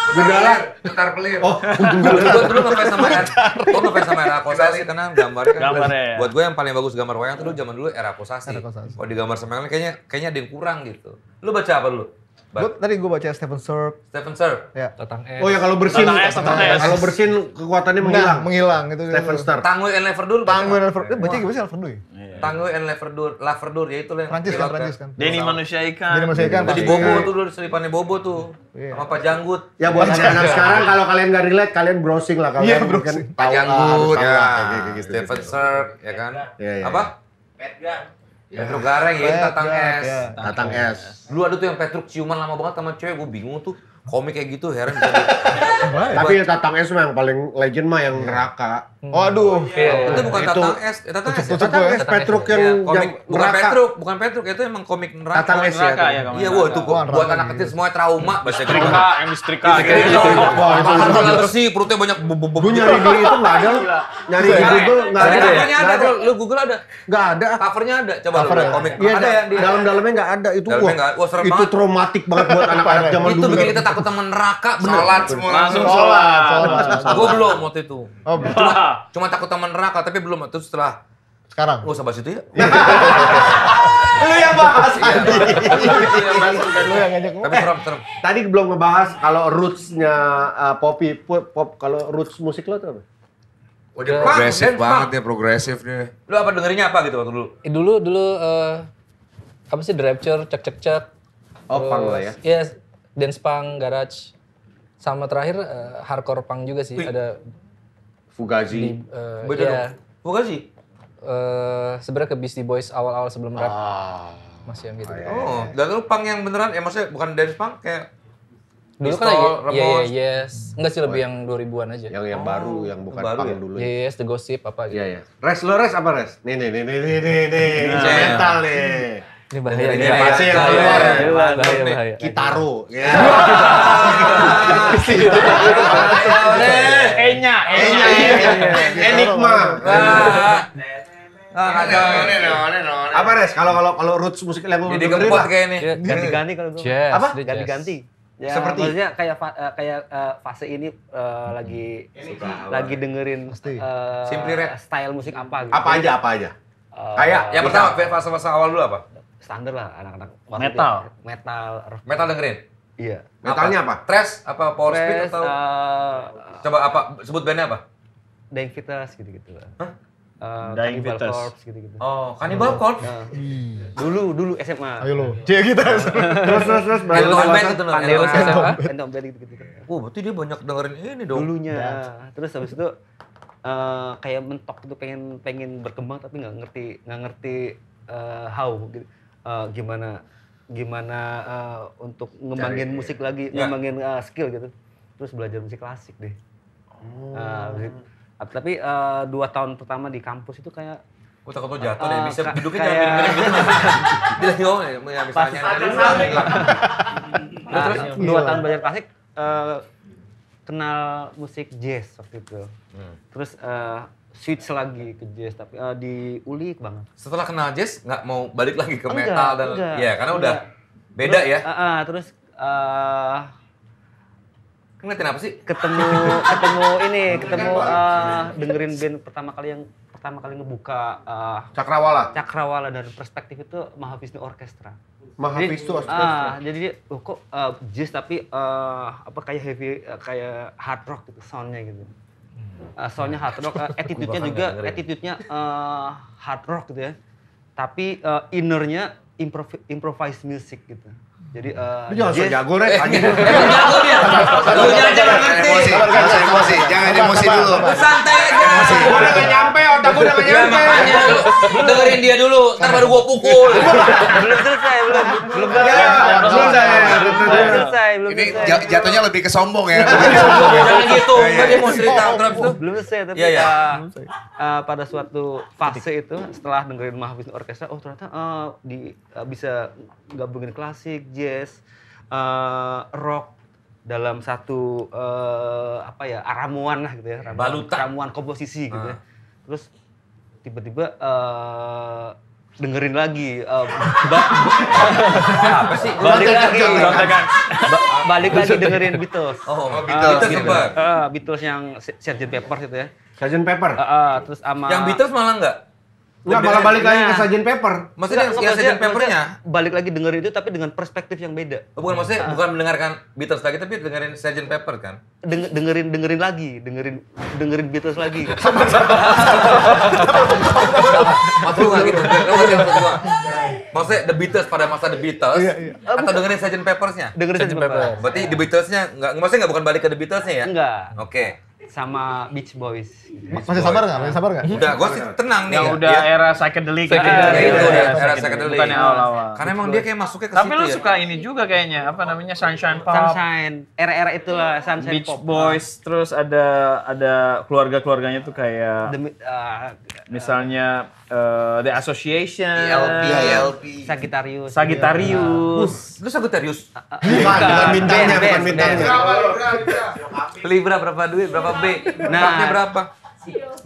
Gundala putar pelir. Oh, Gundala. Dulu dulu ngefans sama era, gua ngefans sama era kosasi tenang, gambarnya kan gambar ya. buat gue yang paling bagus gambar wayang tuh dulu zaman dulu era kosasi. Kalau di gambar sama yang kayaknya kayaknya ada yang kurang gitu. Lu baca apa dulu? Gue tadi gue baca Stephen Sir. Stephen Sir. Ya. Tatang S. Oh ya kalau bersin. Kalau bersin kekuatannya menghilang. Menghilang itu. Stephen Sir. Tangguh and Never dulu. Tangguh and Never. Baca gimana sih Never dulu? Iya. Tango and Laverdur, Laverdur ya itu lah. Prancis kan, Prancis kan. Denny manusia ikan. Denny manusia ikan. Tadi Bobo iya. tuh dulu selipannya Bobo tuh. Iya. Sama Pak Janggut. Ya buat anak-anak sekarang kalau kalian nggak relate kalian browsing lah kalian browsing. Pak Janggut, ya. Gitu, gitu, Stephen gitu. Serp, ya kan. Apa? Petgang. Ya, Petruk Gareng ya, Tatang S. Tatang S. Dulu ada tuh yang Petruk ciuman lama banget sama cewek, gue bingung tuh komik kayak gitu heran Tapi Tatang S mah yang paling legend mah yang iya. neraka. Hmm. Waduh. Oh, iya. iya. Itu bukan Tatang S, itu Tatang S. Eh, ya? ya. Tatang S Petruk yang iya, bukan Petruk, bukan Petruk, itu emang komik neraka. Tatang S ya. ya iya, wah itu buat anak kecil semua trauma bahasa Greek. Trika, yang distrika gitu. Wah, bersih, perutnya banyak bubuk. Lu gitu. nyari di itu enggak ada. Nyari di Google enggak ada. Covernya ada, lu Google ada. Enggak ada. Covernya ada. Coba lu komik. Ada yang di dalam-dalamnya enggak ada itu. Wah, itu traumatik banget buat anak-anak zaman dulu. Itu takut sama neraka bener. Sholat semua. Langsung sholat. Gue belum waktu itu. Oh, belum. Cuma, cuma takut sama neraka tapi belum. Terus setelah sekarang. Gue usah oh, bahas itu ya. Iya. Lu yang bahas. Ya? Iya. Lu yang ngajak Tapi serem, serem. Tadi belum ngebahas kalau rootsnya popi uh, eh, Poppy, pop, pop kalau roots musik lo tuh apa? Udah oh, progresif banget ya, progresif dia. Lu apa dengerinnya apa gitu waktu dulu? Eh, dulu dulu uh, apa sih The Rapture, cek cek cek. Oh, punk lah ya. Iya, dance punk, garage, sama terakhir uh, hardcore punk juga sih. Wih. Ada Fugazi. Di, uh, Beda ya. dong. Fugazi. Uh, sebenarnya ke Beastie Boys awal-awal sebelum rap. Ah. Masih yang gitu. Oh, iya, Oh, iya, iya. dan lu punk yang beneran ya maksudnya bukan dance punk kayak Dulu Pistol, kan ya ya, yes. Enggak sih lebih oh. Iya. yang 2000-an aja. Yang yang oh, baru, yang bukan baru yang ya? dulu. Ya. yes, The Gossip apa gitu. Iya, yeah, iya. Yeah. Res, lo res apa res? Nih, nih, nih, nih, nih, nih. nih, nih. Ini bahaya. Ini pasir. Bahaya, bahaya. Kitaro. Ya. Enya. Eh, Enya. Eh, eh, Enigma. Apa res? Kalau kalau kalau roots musik lagu jadi gempot kayak ini. Iya, ganti-ganti kalau gue. Apa? Ganti-ganti. Ya, Seperti maksudnya kayak uh, kayak uh, fase ini uh, lagi ini, lagi dengerin mesti. Uh, Simply style musik apa gitu. Apa aja apa aja. Uh, kayak yang pertama fase-fase awal dulu apa? standar lah anak-anak metal metal metal dengerin iya metalnya apa, apa? trash apa power speed atau uh, coba apa sebut bandnya apa Dying Fetus gitu-gitu lah Uh, Dying Cannibal Corpse gitu-gitu. Oh, Cannibal uh, Corpse. Nah. Dulu dulu SMA. Ayo lo. Dia kita. terus terus terus. Entom Band itu namanya. Pandero SMA. Band gitu-gitu. Wah, berarti dia banyak dengerin ini dong. Dulunya. Terus habis itu uh, kayak mentok tuh pengen pengen berkembang tapi gak ngerti gak ngerti uh, how gitu uh, gimana gimana uh, untuk ngembangin Cari, musik lagi, ya. ngembangin uh, skill gitu. Terus belajar musik klasik deh. Oh. Uh, tapi uh, dua tahun pertama di kampus itu kayak Gue takut lo jatuh uh, deh, bisa duduknya kayak... jangan miring gitu. Dia lagi ngomong ya, ya misalnya. Nah, dua tahun belajar klasik, uh, kenal musik jazz waktu itu. Hmm. Terus uh, switch lagi ke jazz tapi uh, di ulik banget. Setelah kenal jazz nggak mau balik lagi ke enggak, metal dan enggak, ya karena enggak. udah beda terus, ya. Uh, uh, terus uh, Ngeliatin apa sih? Ketemu ketemu ini, ketemu uh, dengerin band pertama kali yang pertama kali ngebuka uh, Cakrawala. Cakrawala dari perspektif itu Mahavishnu Orkestra. Mahavishnu Orkestra. Uh, jadi oh, kok uh, jazz tapi uh, apa kayak heavy uh, kayak hard rock gitu soundnya gitu uh, soalnya hard rock, uh, attitude-nya juga, attitude-nya uh, hard rock gitu ya. Tapi uh, innernya improv improvised music gitu. Jadi uh, jangan jago rek jago dia. Lu jangan ngerti. jangan emosi, Jangan emosi dulu. Santai aja. Gua udah nyampe, otak gua udah nyampe. lu dengerin dia dulu, ntar baru gua pukul. belum selesai, belum. Belum ya, selesai. Belum selesai. Ini jatuhnya lebih ke sombong ya. Jangan iya, gitu. Iya. Tadi mau cerita Trump tuh. Belum selesai tapi iya, eh, pada suatu fase itu setelah dengerin Mahavishnu Orkestra, oh ternyata eh, di bisa gabungin klasik, jazz jazz, uh, eh, rock dalam satu uh, apa ya ramuan lah gitu ya, ramuan, ramuan komposisi gitu. Uh. Ya. Ah. Terus tiba-tiba uh, dengerin lagi uh, ba balik lagi balik lagi dengerin Beatles oh, oh Beatles uh, Beatles, gitu. uh, Beatles yang Sgt. Pepper gitu ya Sgt. Pepper uh, uh, terus sama yang Beatles malah enggak Enggak, malah balik lagi ke nah. sajian paper. Maksudnya yang sajian papernya? Balik lagi denger itu tapi dengan perspektif yang beda. Oh, bukan maksudnya ah. bukan mendengarkan Beatles lagi tapi dengerin sajian paper kan? Deng dengerin dengerin lagi, dengerin dengerin Beatles lagi. Sama-sama. Maksud gitu. Maksudnya The Beatles pada masa The Beatles iya, iya. atau dengerin sajian papersnya? Dengerin sajian papers. Berarti The Beatlesnya nggak, maksudnya nggak bukan balik ke The Beatlesnya ya? Enggak. Oke. Okay sama Beach Boys. Masih sabar nggak? Masih sabar nggak? Udah, gue sih tenang nih. Ya, ya, udah ya. era psychedelic. Psychedelic ya, itu udah era psychedelic. Bukan yang iya. awal-awal. Karena emang dia kayak masuknya ke Tapi situ, lu ya. suka ini juga kayaknya, apa namanya Sunshine Pop. Sunshine. Era-era itulah Sunshine Beach Boys, terus ada ada keluarga-keluarganya tuh kayak The, uh, ah, misalnya uh, The Association, ELP, ELP. Sagittarius. Sagittarius. lu iya. Sagittarius? Ah, ah, ah. Iya, bukan, bukan bukan Berapa, Libra berapa duit, berapa B? Nah, nah berapa?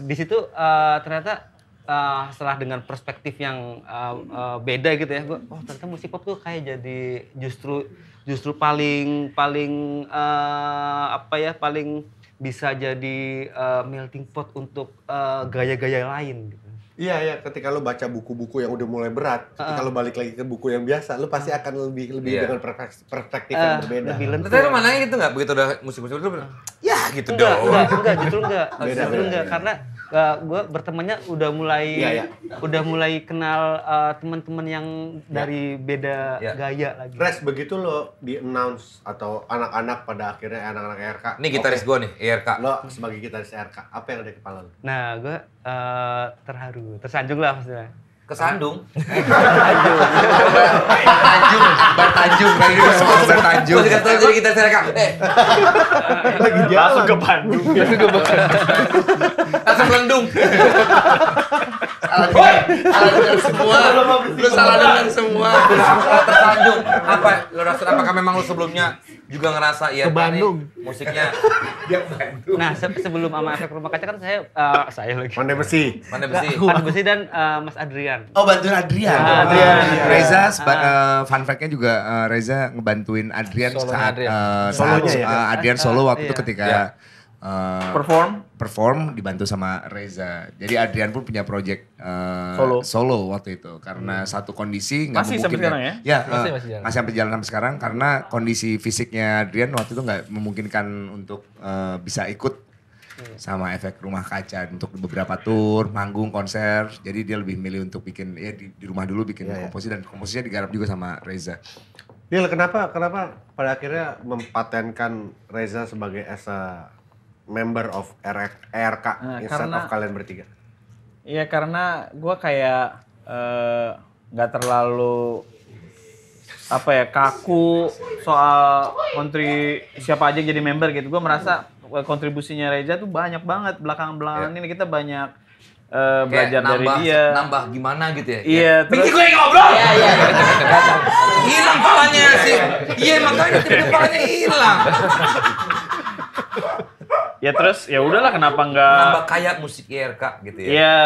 Di situ uh, ternyata uh, setelah dengan perspektif yang uh, uh, beda gitu ya, gua, oh ternyata musik pop tuh kayak jadi justru justru paling paling uh, apa ya paling bisa jadi uh, melting pot untuk gaya gaya-gaya lain gitu. Iya ya, ketika lo baca buku-buku yang udah mulai berat, ketika uh. balik lagi ke buku yang biasa, lo pasti ah. akan lebih lebih yeah. dengan perspektif, uh, yang berbeda. Lebih lentur. Tapi mana gitu nggak begitu udah musim-musim itu? Ya gitu enggak, dong. Enggak, enggak, justru enggak. Beda, beda, enggak beda. karena uh, gue bertemannya udah mulai ya, ya. udah mulai kenal uh, teman-teman yang ya. dari beda ya. gaya lagi. Res begitu lo di announce atau anak-anak pada akhirnya eh, anak-anak e RK Ini gitaris okay. gue nih e RK Lo sebagai gitaris e RK apa yang ada di kepala lo? Nah gue uh, terharu, tersanjung lah maksudnya. Kesandung. Tanjung. Tanjung. Bertanjung. Bertanjung. bertanjung. Masih kata jadi kita seraka. Eh. Langsung ke Bandung. Langsung ke Bandung. langsung melendung salah dengar salah semua lu salah dengar semua tersanjung apa lu rasa apakah memang lu sebelumnya juga ngerasa ya ke Bandung musiknya dia Bandung nah sebelum sama efek rumah kaca kan saya uh, saya lagi pandai besi pandai besi pandai besi dan uh, Mas Adrian oh bantuin Adrian nah, ah, Adrian, Adrian. Iya. Reza uh, fun fact-nya juga uh, Reza ngebantuin Adrian Solonya saat Adrian. Ya, Adrian solo waktu itu iya. ketika iya uh, perform perform dibantu sama Reza. Jadi Adrian pun punya project uh, solo. solo waktu itu karena hmm. satu kondisi nggak memungkinkan. Sampai sekarang ya? ya masih, uh, masih, jalan. masih sampai jalan sampai sekarang karena kondisi fisiknya Adrian waktu itu nggak memungkinkan untuk uh, bisa ikut hmm. sama efek rumah kaca untuk beberapa tur, manggung, konser. Jadi dia lebih milih untuk bikin ya di, di rumah dulu bikin yeah, ya. komposisi dan komposisinya digarap juga sama Reza. Nil, kenapa kenapa pada akhirnya mempatenkan Reza sebagai esa member of RK nah, instead karena, of kalian bertiga? Iya karena gue kayak eh, nggak uh, terlalu apa ya kaku soal kontri siapa aja jadi member gitu. Gue merasa kontribusinya Reza tuh banyak banget belakang belakang yeah. ini kita banyak uh, belajar nambah, dari dia. Nambah gimana gitu ya? Iya. Yeah, iya. Bikin gue yang ngobrol. Iya iya. Hilang palanya sih. Iya makanya tiba palanya hilang ya terus ya udahlah kenapa enggak? nambah kayak musik IRK gitu ya Iya,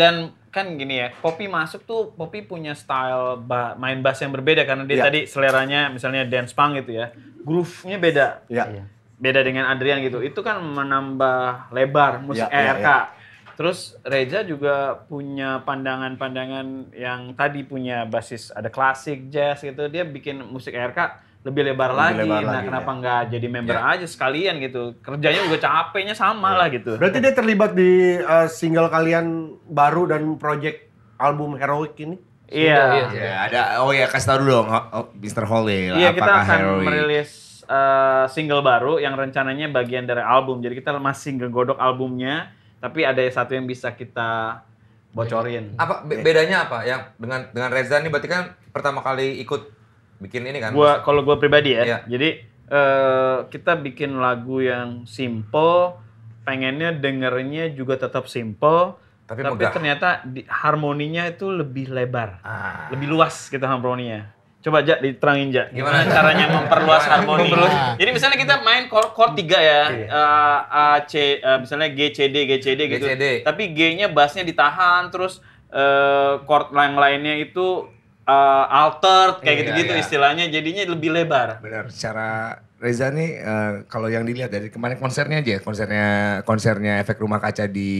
dan kan gini ya Poppy masuk tuh Poppy punya style ba main bass yang berbeda karena dia ya. tadi seleranya misalnya dance punk gitu ya groove-nya beda ya. beda dengan Adrian gitu itu kan menambah lebar musik ya, IRK ya, ya. Terus Reza juga punya pandangan-pandangan yang tadi punya basis ada klasik, jazz gitu. Dia bikin musik RK lebih lebar lebih lagi. Lebar nah, lagi, kenapa ya. nggak jadi member ya. aja sekalian gitu? Kerjanya juga capeknya sama ya. lah gitu. Berarti dia terlibat di uh, single kalian baru dan project album Heroic ini? Iya. Iya, iya. Ya, ada oh ya kasih tahu dong oh, oh Mr. Holly. Iya, kita akan Heroic? merilis uh, single baru yang rencananya bagian dari album. Jadi kita masih ngegodok albumnya, tapi ada satu yang bisa kita bocorin. Apa bedanya apa yang dengan dengan Reza ini? berarti kan pertama kali ikut bikin ini kan gua kalau gue pribadi ya Iya. jadi uh, kita bikin lagu yang simple pengennya dengernya juga tetap simple tapi, tapi ternyata di, harmoninya itu lebih lebar ah. lebih luas kita gitu harmoninya Coba aja diterangin aja gimana, gimana caranya memperluas harmoni. Jadi misalnya kita main chord, chord 3 ya, iya. eh, A C uh, misalnya G C D G C D gitu. G, C, D. Tapi G-nya bassnya ditahan terus uh, chord yang lain lainnya itu uh, altered kayak iya, gitu-gitu iya, iya. istilahnya jadinya lebih lebar. Benar. Secara Reza nih uh, kalau yang dilihat dari kemarin konsernya aja, konsernya konsernya efek rumah kaca di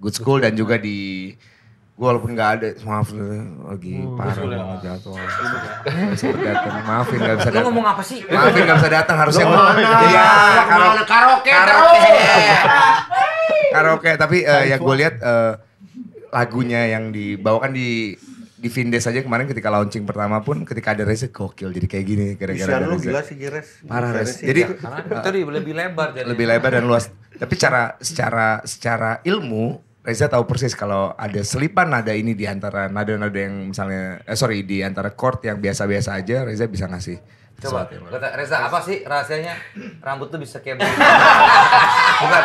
Good School dan juga di gua walaupun nggak ada maaf oh, lagi uh, parah ya, mau jatuh ya? eh, maafin nggak bisa datang ngomong apa sih maafin nggak bisa datang harusnya gua ya karaoke karaoke karaoke, karaoke. tapi uh, ya gue lihat uh, lagunya yang dibawakan di di Vindes aja kemarin ketika launching pertama pun ketika ada race gokil jadi kayak gini gara-gara lu gila sih Gires parah Reza. jadi iya. karena itu lebih lebar jadi lebih lebar dan luas tapi cara secara secara ilmu Reza tahu persis kalau ada selipan nada ini di antara nada-nada yang misalnya eh sorry di antara chord yang biasa-biasa aja Reza bisa ngasih Coba, kata Reza apa sih rahasianya rambut tuh bisa kayak Bukan.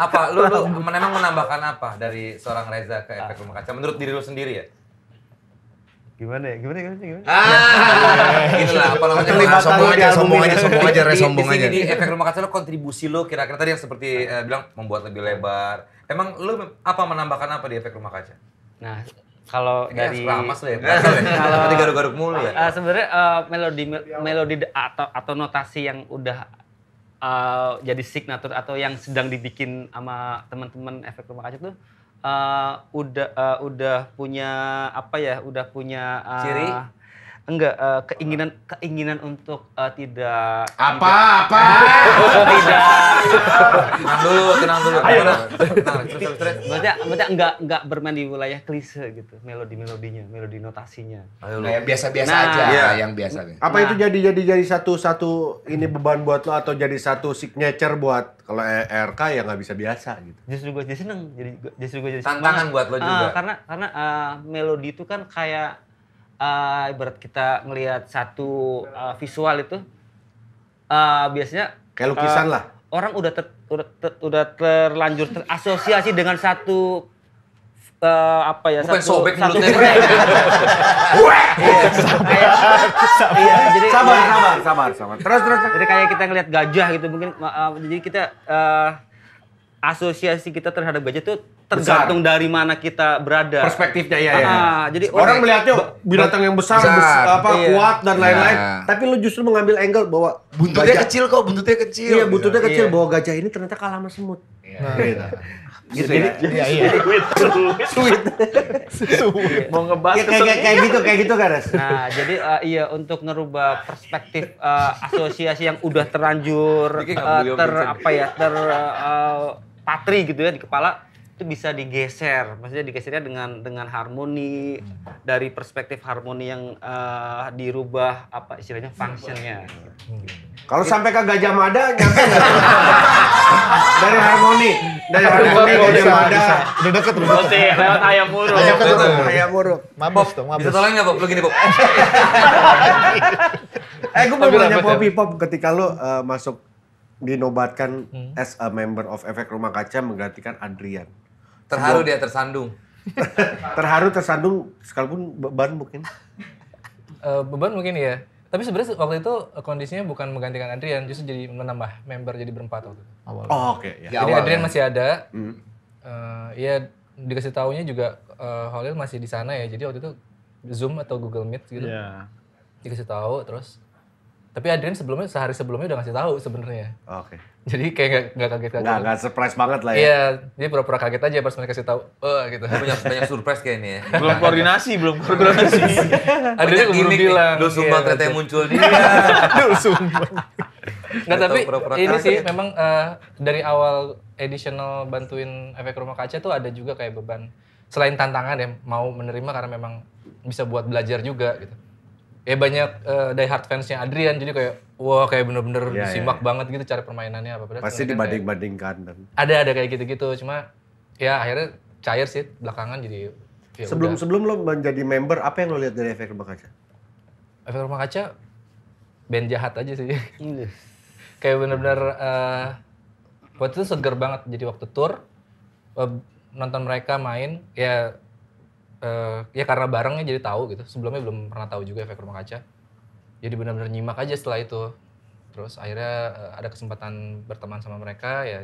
Apa lu, lu memang menambahkan apa dari seorang Reza ke efek rumah kaca menurut diri lu sendiri ya? gimana ya gimana gimana, gimana? ah ya. gitu lah apa namanya sombong aja sombong aja sombong aja sombong aja di efek rumah kaca lo kontribusi lo kira-kira tadi yang seperti eh, bilang membuat lebih lebar emang lo apa menambahkan apa di efek rumah kaca nah kalau dari lo ya kalau tadi garuk-garuk mulu ya uh, sebenarnya uh, melodi melodi atau atau notasi yang udah uh, jadi signature atau yang sedang dibikin sama teman-teman efek rumah kaca tuh uh, udah uh, udah punya apa ya udah punya uh, ciri enggak uh, keinginan keinginan untuk uh, tidak apa apa tidak tenang dulu tenang dulu ayo maksudnya maksudnya enggak enggak bermain di wilayah klise gitu melodi melodinya melodi notasinya ayo, nah, yang biasa biasa nah, aja iya. yang biasa apa nah, itu jadi jadi jadi satu satu ini beban buat lo atau jadi satu signature buat kalau e- RK ya nggak bisa biasa gitu justru gue jadi seneng jadi justru gue jadi tantangan buat lo ah, juga uh, karena karena uh, melodi itu kan kayak uh, ibarat kita ngelihat satu uh, visual itu uh, biasanya kayak lukisan uh, lah. Orang udah ter, udah, ter, udah terlanjur terasosiasi dengan satu uh, apa ya Bukan satu sobek satu brand. Iya, jadi sabar, ya. sabar, sabar, sabar. Terus, terus, terus. Jadi kayak kita ngelihat gajah gitu mungkin uh, jadi kita uh, asosiasi kita terhadap gadget itu tergantung besar. dari mana kita berada. Perspektifnya ya. Ah, ya. Jadi orang, orang melihatnya binatang yang besar, besar, besar apa iya. kuat dan iya. lain-lain. Iya. Tapi lu justru mengambil angle bahwa buntutnya gajah, kecil kok, buntutnya kecil. Iya, buntutnya iya. kecil bahwa gajah ini ternyata kalah sama semut. Iya. Nah, iya. gitu. ya. Iya, iya. Sweet, sweet. sweet. Mau ngebahas ya, kayak, kayak gitu, kayak gitu kan, Nah, jadi uh, iya untuk ngerubah perspektif uh, asosiasi yang udah terlanjur uh, ter apa ya, ter uh, patri gitu ya di kepala itu bisa digeser maksudnya digesernya dengan dengan harmoni hmm. dari perspektif harmoni yang uh, dirubah apa istilahnya functionnya hmm. kalau sampai ke Gajah Mada nyampe nggak dari harmoni dari harmoni Gajah Mada udah deket udah deket lewat ayam muruk ayam muruk ayam muruk mabok dong mabok bisa tolong nggak Bob begini gini Bob eh gue mau nanya ya. Popi Pop ketika lo uh, eh, masuk dinobatkan hmm. as a member of Efek Rumah Kaca menggantikan Adrian. Terharu dia tersandung. terharu tersandung sekalipun beban mungkin. Uh, beban mungkin ya. Tapi sebenarnya waktu itu kondisinya bukan menggantikan Adrian, justru jadi menambah member jadi berempat waktu itu. Oh, awal. Oh, oke. Okay, ya. Jadi awal, Adrian ya. masih ada. Hmm. Uh, ya dikasih tahunya juga uh, Holil masih di sana ya. Jadi waktu itu Zoom atau Google Meet gitu. Yeah. Dikasih tahu terus tapi Adrian sebelumnya sehari sebelumnya udah ngasih tahu sebenarnya. Oke. Okay. Jadi kayak gak, gak kaget kaget. Gak, gak surprise banget lah ya. Iya, jadi pura-pura kaget aja pas mereka kasih tahu. Oh, gitu. banyak banyak surprise kayak ini ya. Belum koordinasi, belum koordinasi. Adrian belum bilang. Lu sumbang iya, ternyata yang gitu. muncul dia. Lu sumbang. Nggak, tapi pura -pura ini sih memang uh, dari awal additional bantuin efek rumah kaca tuh ada juga kayak beban. Selain tantangan ya, mau menerima karena memang bisa buat belajar juga gitu ya banyak uh, eh, die hard fansnya Adrian jadi kayak wah kayak bener-bener yeah, iya, disimak yeah. banget gitu cara permainannya apa padahal pasti dibanding-bandingkan ada ada kayak gitu-gitu cuma ya akhirnya cair sih belakangan jadi ya sebelum udah. sebelum lo menjadi member apa yang lo lihat dari efek rumah kaca efek rumah kaca band jahat aja sih iya. kayak bener-bener uh, waktu itu seger banget jadi waktu tour nonton mereka main ya uh, ya karena barengnya jadi tahu gitu sebelumnya belum pernah tahu juga efek rumah kaca jadi benar-benar nyimak aja setelah itu terus akhirnya uh, ada kesempatan berteman sama mereka ya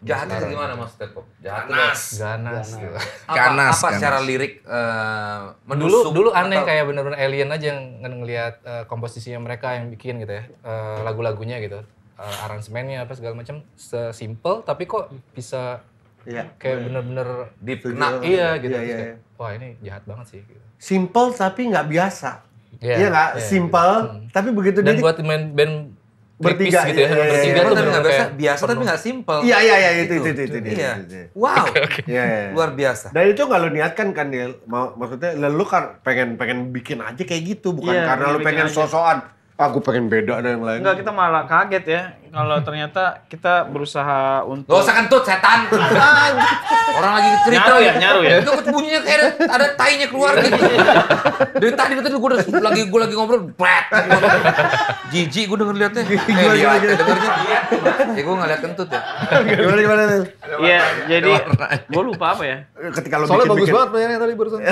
jahatnya gimana gitu. mas Tepo? jahat ganas ganas ganas, gitu. apa, ganas apa ganas. cara lirik uh, eh, menusuk dulu dulu aneh atau... kayak benar-benar alien aja yang ngelihat uh, komposisinya mereka yang bikin gitu ya uh, lagu-lagunya gitu uh, aransemennya apa segala macam sesimpel tapi kok bisa Iya. Kayak oh, bener-bener dikena iya gitu. Iya, iya, Kayak, iya. Wah ini jahat banget sih. Gitu. Simple tapi nggak biasa. Yeah, iya nggak? Iya, Simple gitu. Hmm. tapi begitu Dan buat main band bertiga gitu ya. Iya, iya bertiga iya, tuh benar biasa, biasa tapi nggak simple. Iya iya iya itu itu itu. itu, itu, iya. itu, iya. Wow. Okay, okay. Iya, iya. Luar biasa. Dan itu nggak lo niatkan kan Neil? maksudnya lo kan pengen pengen bikin aja kayak gitu bukan karena lo pengen sosokan. Aku ah, pengen beda dan yang lain. Enggak, kita malah kaget ya kalau ternyata kita berusaha untuk Gak usah kentut setan. Orang lagi cerita nyaru ya, nyaru ya. Itu bunyinya kayak ada, ada tainya keluar gitu. Dari tadi betul gue lagi gue lagi ngobrol, bet. Jijik gue denger liatnya. Gue eh, lihat eh, dengernya. Ya eh, gue enggak lihat kentut ya. Gimana gimana Iya, jadi gue lupa apa ya? Ketika lo Soalnya bagus banget penyanyi tadi barusan.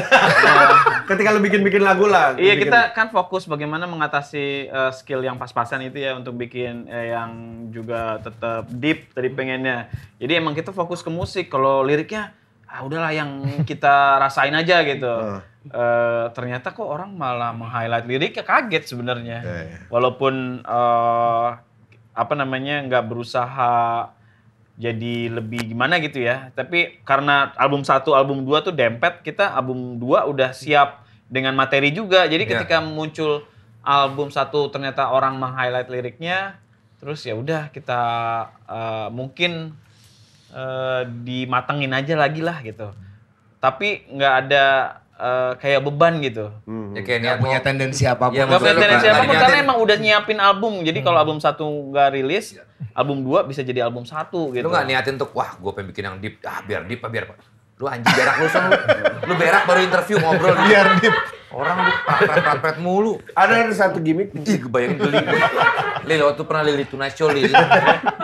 Nah. Ketika lo bikin-bikin lagu lah. Iya, kita kan fokus bagaimana mengatasi skill yang pas-pasan itu ya untuk bikin yang juga tetap deep tadi pengennya. Jadi emang kita fokus ke musik. Kalau liriknya ah udahlah yang kita rasain aja gitu. Uh. Uh, ternyata kok orang malah meng-highlight liriknya kaget sebenarnya. Yeah, iya. Walaupun uh, apa namanya nggak berusaha jadi lebih gimana gitu ya. Tapi karena album satu, album dua tuh dempet, kita album dua udah siap dengan materi juga. Jadi iya. ketika muncul album satu ternyata orang meng-highlight liriknya, terus ya udah kita uh, mungkin uh, dimatengin aja lagi lah gitu tapi nggak ada uh, kayak beban gitu hmm. ya kayak nggak iya, punya tendensi apapun ya, nggak punya tendensi apapun karena emang udah nyiapin album jadi kalau hmm. album satu nggak rilis iya. album dua bisa jadi album satu gitu lu nggak niatin untuk wah gue pengen bikin yang deep ah biar deep apa biar lu anjing berak lu lu berak baru interview ngobrol biar deep Orang lu papret-papret mulu. Ada ada satu gimmick. Ih, kebayang geli. Lili waktu pernah Lili Tunai Show, Lili.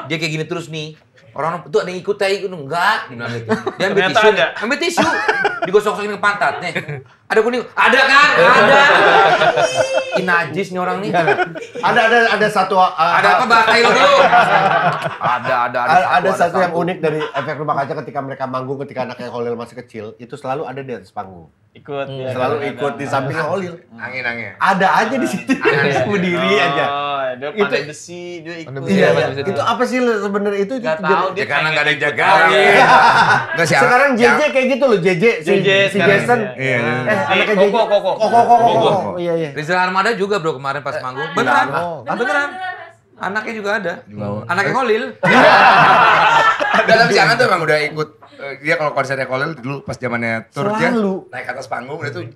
Dia kayak gini terus nih. Orang tuh ada yang ikut tai ikut enggak bilang gitu. Dia ambil tisu, ambil tisu, digosok-gosokin ke pantat nih. Ada kuning, ada kan? Ada. Inajis nih orang nih. Ada ada ada satu uh, ada apa bahas lo dulu. ada ada ada satu, ada satu yang unik dari efek rumah kaca ketika mereka manggung ketika anaknya Holil masih kecil, itu selalu ada di atas panggung ikut hmm. ya, selalu ada, ikut ada, di samping Holil hmm. angin angin ada aja di situ sendiri oh, aja dia itu besi dia ikut iya, iya. Itu. itu apa sih sebenarnya itu nggak itu tahu, dia ya, karena nggak ada yang jaga oh, iya. Iya. nggak sih sekarang JJ ya. kayak gitu loh JJ si JJ si Jason iya anaknya JJ iya. eh, koko koko koko koko oh, iya iya Rizal Armada juga bro kemarin pas manggung beneran beneran ah, anaknya juga ada anaknya Holil dalam siangan tuh emang udah ikut dia eh, kalau konsernya Kolil dulu pas zamannya tour dia naik atas panggung dia tuh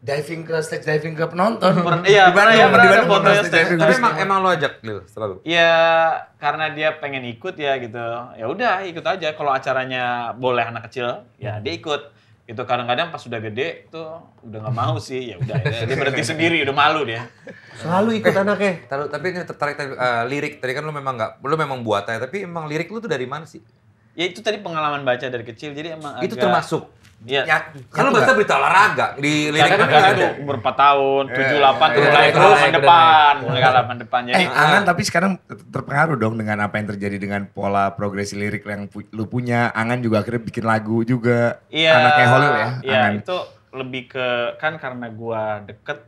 diving ke stage diving ke penonton. iya, pernah ya, pernah ada foto stage, Tapi emang emang lo ajak Lil selalu. Iya, karena dia pengen ikut ya gitu. Ya udah ikut aja kalau acaranya boleh anak kecil, ya dia ikut. Itu kadang-kadang pas sudah gede tuh udah gak mau sih, ya udah ya, dia berhenti sendiri, udah malu dia. Selalu ikut eh, anaknya. tapi ini tertarik uh, lirik. Tadi kan lu memang nggak, lu memang buatnya, tapi emang lirik lu tuh dari mana sih? ya itu tadi pengalaman baca dari kecil jadi emang itu agak... termasuk Iya. Ya, kalau baca berita olahraga di lirik kan ada. Umur 4 tahun, eh, tujuh iya, delapan tuh iya, mulai iya, ke depan, mulai kalapan depan jadi. Eh, ya. Angan tapi sekarang terpengaruh dong dengan apa yang terjadi dengan pola progresi lirik yang lu punya. Angan juga akhirnya bikin lagu juga. Iya. Anaknya Holil ya. Iya, itu lebih ke kan karena gua deket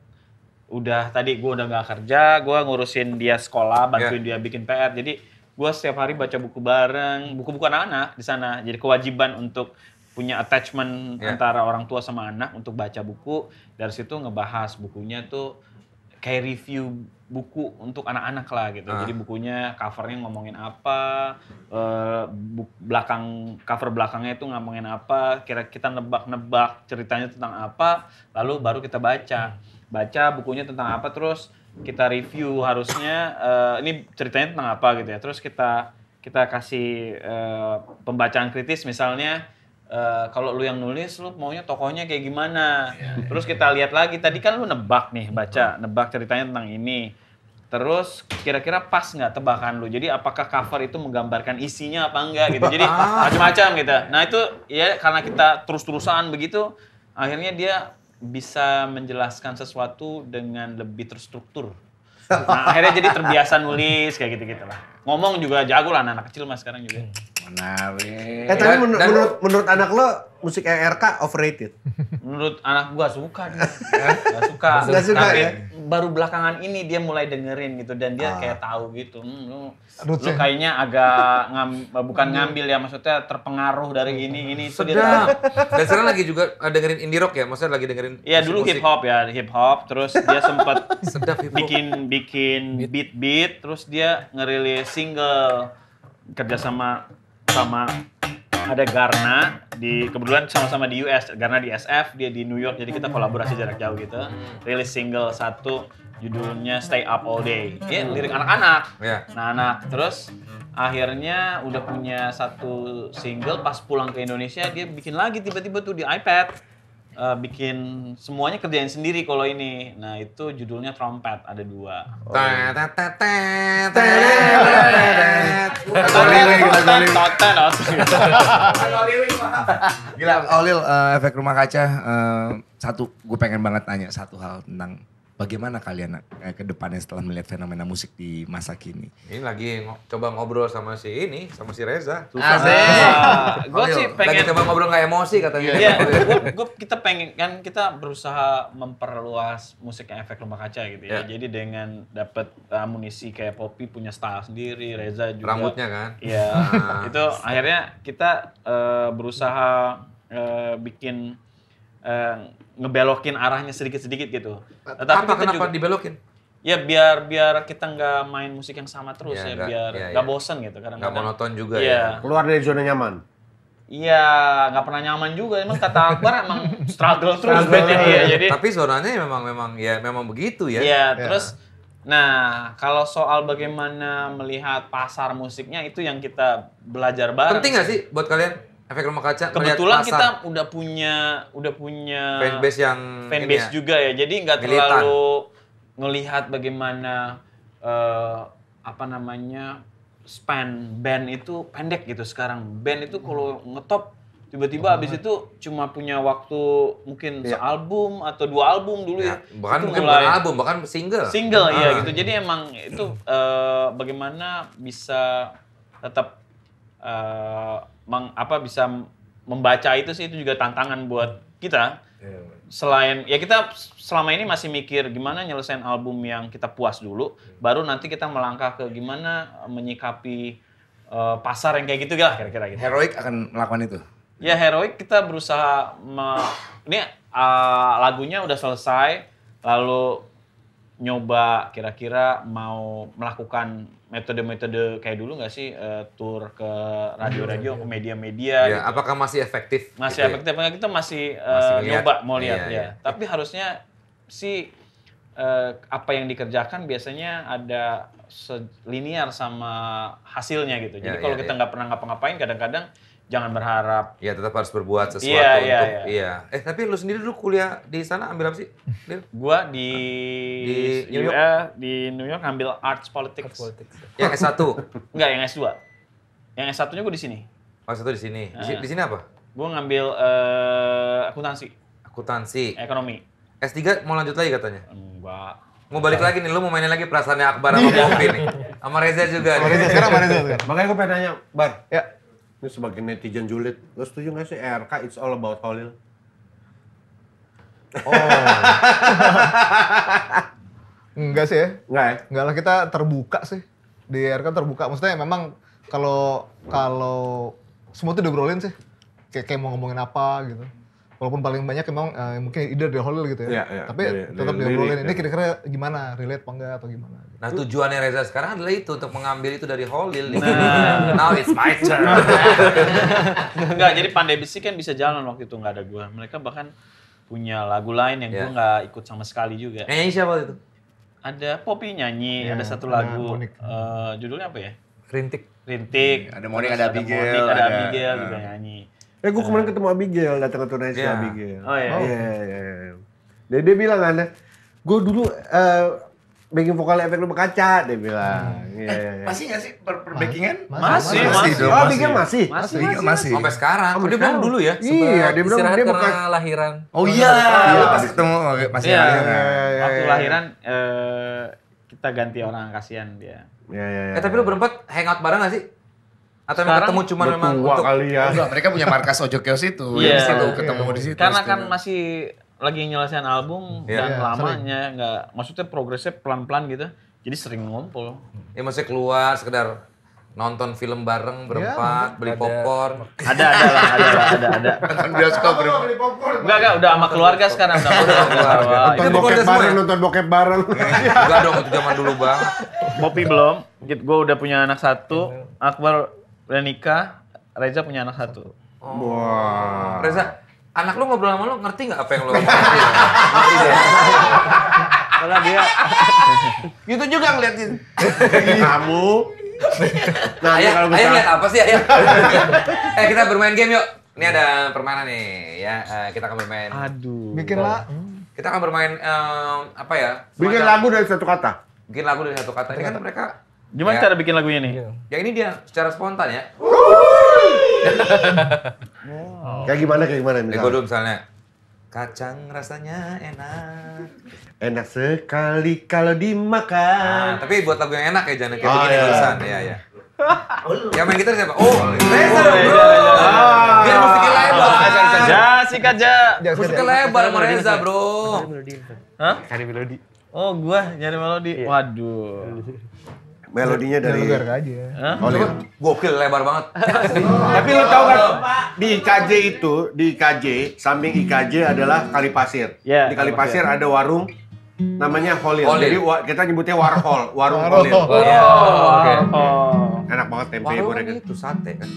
udah tadi gua udah nggak kerja, gua ngurusin dia sekolah, bantuin yeah. dia bikin PR. Jadi gue setiap hari baca buku bareng, buku-buku anak-anak di sana. Jadi kewajiban untuk punya attachment yeah. antara orang tua sama anak untuk baca buku. Dari situ ngebahas bukunya tuh kayak review buku untuk anak-anak lah gitu. Uh. Jadi bukunya covernya ngomongin apa, uh, buk, belakang cover belakangnya itu ngomongin apa, kira kita nebak-nebak ceritanya tentang apa, lalu baru kita baca. Hmm. Baca bukunya tentang apa terus kita review harusnya uh, ini ceritanya tentang apa gitu ya. Terus kita kita kasih uh, pembacaan kritis misalnya uh, kalau lu yang nulis lu maunya tokohnya kayak gimana. Iya, iya. Terus kita lihat lagi tadi kan lu nebak nih baca nebak ceritanya tentang ini. Terus kira-kira pas nggak tebakan lu? Jadi apakah cover itu menggambarkan isinya apa enggak gitu? Jadi macam-macam gitu. Nah itu ya karena kita terus-terusan begitu, akhirnya dia bisa menjelaskan sesuatu dengan lebih terstruktur. Nah, akhirnya jadi terbiasa nulis kayak gitu-gitu lah. Ngomong juga jago lah anak, anak kecil mas sekarang juga. Menarik. Eh tapi menur- menurut menurut anak lo musik ERK overrated? Menurut anak gua suka dia. Ya? Gak suka. Gak suka Tapi, ya? baru belakangan ini dia mulai dengerin gitu dan dia ah. kayak tahu gitu hmm, lu, lu kayaknya agak ngam, bukan ngambil ya maksudnya terpengaruh dari ini ini itu dia dan sekarang lagi juga dengerin indie rock ya maksudnya lagi dengerin Iya dulu hip hop ya hip hop terus dia sempat bikin bikin beat beat terus dia ngerilis single kerja sama sama ada Garna di kebetulan sama-sama di US Garna di SF dia di New York jadi kita hmm. kolaborasi jarak jauh gitu hmm. rilis single satu judulnya Stay Up All Day ya lirik anak-anak iya. nah anak terus akhirnya udah punya satu single pas pulang ke Indonesia dia bikin lagi tiba-tiba tuh di iPad uh, bikin semuanya kerjain sendiri kalau ini. Nah itu judulnya trompet ada dua. Gila, Olil eh, efek rumah kaca eh, satu, gue pengen banget tanya satu hal tentang Bagaimana kalian eh, ke depannya setelah melihat fenomena musik di masa kini? Ini lagi ngo coba ngobrol sama si ini, sama si Reza. Susah. Asik. Ah. gue sih pengen. Lagi coba ngobrol nggak emosi katanya. Iya, iya. iya. gue kita pengen kan kita berusaha memperluas musik yang efek rumah kaca gitu ya. Yeah. Jadi dengan dapat amunisi kayak Poppy punya style sendiri, Reza juga. Rambutnya kan? Iya. Ah. itu akhirnya kita uh, berusaha uh, bikin Eh, ngebelokin arahnya sedikit-sedikit gitu. Tetapi Apa kenapa juga, dibelokin? Ya biar biar kita nggak main musik yang sama terus ya, ya gak, biar ya, nggak ya, ya. bosen gitu karena Nggak monoton juga ya. ya. Keluar dari zona nyaman. Iya, nggak pernah nyaman juga. Emang kata Akbar emang struggle terus struggle, bandnya ya. ya. Jadi tapi zonanya memang memang ya memang begitu ya. Iya, ya. terus nah kalau soal bagaimana melihat pasar musiknya itu yang kita belajar bareng. Penting nggak sih buat kalian? Efek rumah kaca. Kebetulan pasar. kita udah punya udah punya fanbase yang fanbase ya? juga ya. Jadi nggak terlalu ngelihat bagaimana uh, apa namanya span band itu pendek gitu sekarang. Band itu kalau hmm. ngetop tiba-tiba oh. Hmm. abis itu cuma punya waktu mungkin iya. sealbum atau dua album dulu ya. ya. Bahkan mungkin mulai, bukan album, bahkan single. Single ah. ya gitu. Jadi emang itu uh, bagaimana bisa tetap uh, meng, apa bisa membaca itu sih itu juga tantangan buat kita. Iya, Selain ya kita selama ini masih mikir gimana nyelesain album yang kita puas dulu, iya. baru nanti kita melangkah ke gimana eh, menyikapi uh, pasar yang kayak gitu lah kira-kira gitu. Heroik akan melakukan itu. Ya heroik kita berusaha me, ini uh, lagunya udah selesai lalu nyoba kira-kira mau melakukan metode-metode kayak dulu nggak sih uh, tour ke radio-radio iya. ke media-media ya, gitu. apakah masih efektif masih gitu ya? efektif ya? kita masih, uh, nyoba mau lihat ya, ya. Iya. tapi harusnya si uh, eh, apa yang dikerjakan biasanya ada selinear sama hasilnya gitu. Jadi yeah, kalau yeah, kita ya. nggak yeah. pernah ngapa-ngapain kadang-kadang jangan berharap. Iya, tetap harus berbuat iya, sesuatu yeah, untuk Yeah, yeah. iya. Eh, tapi lu sendiri dulu kuliah di sana ambil apa sih? gua di di New e, York Ya, di New York ambil Arts Politics. Arts Politics. Yang S1. Enggak, yang S2. Yang S1-nya gua di sini. Oh, S1 di sini. Di, di sini apa? Gua ngambil uh, akuntansi. Akuntansi. Ekonomi. S3 mau lanjut lagi katanya? Enggak Mau balik nah. lagi nih, lu mau mainin lagi perasaannya Akbar sama iya. Bobby nih. Sama Reza juga. Sama Reza, sekarang sama Reza. Makanya gue pengen nanya, Bar. Ya. Ini sebagai netizen julid, lu setuju gak sih RK It's All About Holil? Oh. Enggak sih ya. Enggak ya? Enggak lah, kita terbuka sih. Di RK terbuka. Maksudnya memang kalau kalau semua tuh diobrolin sih. kayak mau ngomongin apa gitu walaupun paling banyak emang uh, mungkin either dari Holil gitu ya. Yeah, yeah, Tapi yeah, tetap di diobrolin ya. ini kira-kira gimana relate apa enggak atau gimana. Gitu. Nah, tujuannya Reza sekarang adalah itu untuk mengambil itu dari Holil. Gitu. Nah, now it's my turn. enggak, jadi pandai besi kan bisa jalan waktu itu nggak ada gua. Mereka bahkan punya lagu lain yang yeah. gua iya. nggak ikut sama sekali juga. Nyanyi siapa itu? Ada Poppy nyanyi, yeah, ada satu lagu. Uh, judulnya apa ya? Rintik. Rintik. Iya, ada Monik, ada Abigail. Ada, Monik, ada, ada Abigail juga nah. nyanyi Eh gue eh. kemarin ketemu Abigail datang ke tunai iya. yeah. Abigail. Oh iya. Oh, iya, iya, iya. iya. Dan dia bilang aneh, gue dulu eh uh, backing vokal efek rumah kaca dia bilang. Hmm. Iya Hmm. Yeah, eh, yeah. Iya. masih gak sih per, per backingan? Masih, masih, masih, masih. Oh, Abigail masih. Masih, masih. masih. Sampai oh, sekarang. Oh, dia bilang dulu ya. Iya, dia bilang dia bekas lahiran. Oh iya, iya. pas ketemu masih iya, lahiran. Waktu lahiran eh kita ganti orang kasihan dia. Iya, iya, iya. Eh tapi lu berempat hangout bareng gak sih? Atau Sekarang, ketemu cuma memang untuk kali ya. Enggak, mereka punya markas Ojo Kios itu. yeah. Di situ ketemu yeah. di situ. Karena kan masih lagi nyelesain album yeah. dan yeah, lamanya nggak maksudnya progresnya pelan-pelan gitu. Jadi sering ngumpul. Ya masih keluar sekedar nonton film bareng iya, berempat, yeah. beli popcorn. Ada ada lah, ada lah, ada ada. Nonton bioskop popcorn. Enggak enggak, udah sama keluarga sekarang udah udah keluarga. Nonton bokep bareng, nonton bokep bareng. Enggak dong, itu zaman dulu, Bang. Kopi belum. Gue udah punya anak satu, iya. Akbar udah nikah, Reza punya anak satu. Oh. Wow. Reza, anak lu ngobrol sama lu ngerti nggak apa yang lu ngerti? Karena ya? dia gitu juga ngeliatin kamu. Nah, ayah, kalau ayah lihat apa sih ayah? eh kita bermain game yuk. Ini ada permainan nih ya. Eh, kita akan bermain. Aduh. Bikin lah. Hmm. Kita akan bermain um, apa ya? Bikin lagu dari satu kata. Bikin lagu dari satu kata. Ini kan, kan mereka Gimana ya. cara bikin lagunya nih? Iya. Ya ini dia secara spontan ya. wow. Kayak gimana kayak gimana misalnya? dulu misalnya. Kacang rasanya enak. Enak sekali kalau dimakan. Nah, tapi buat lagu yang enak ya jangan kayak oh, begini Ya, ya. iya. iya, iya. Yang main gitar siapa? Oh, Reza oh, bro. Biar musik lebar. Ja, sikat ja. Musik lebar sama Reza bro. Hah? Cari melodi. Oh, gua nyari melodi. Waduh melodinya dari Lugar aja. Oh, iya. Gokil lebar banget. Tapi lu tahu kan di KJ itu, di KJ samping IKJ adalah Kali Pasir. Yeah, di Kali Pasir ada warung namanya Holil. Holil. Jadi wa, kita nyebutnya Warhol, warung Holil. Oh, iya. okay. Enak banget tempe goreng Itu sate kan.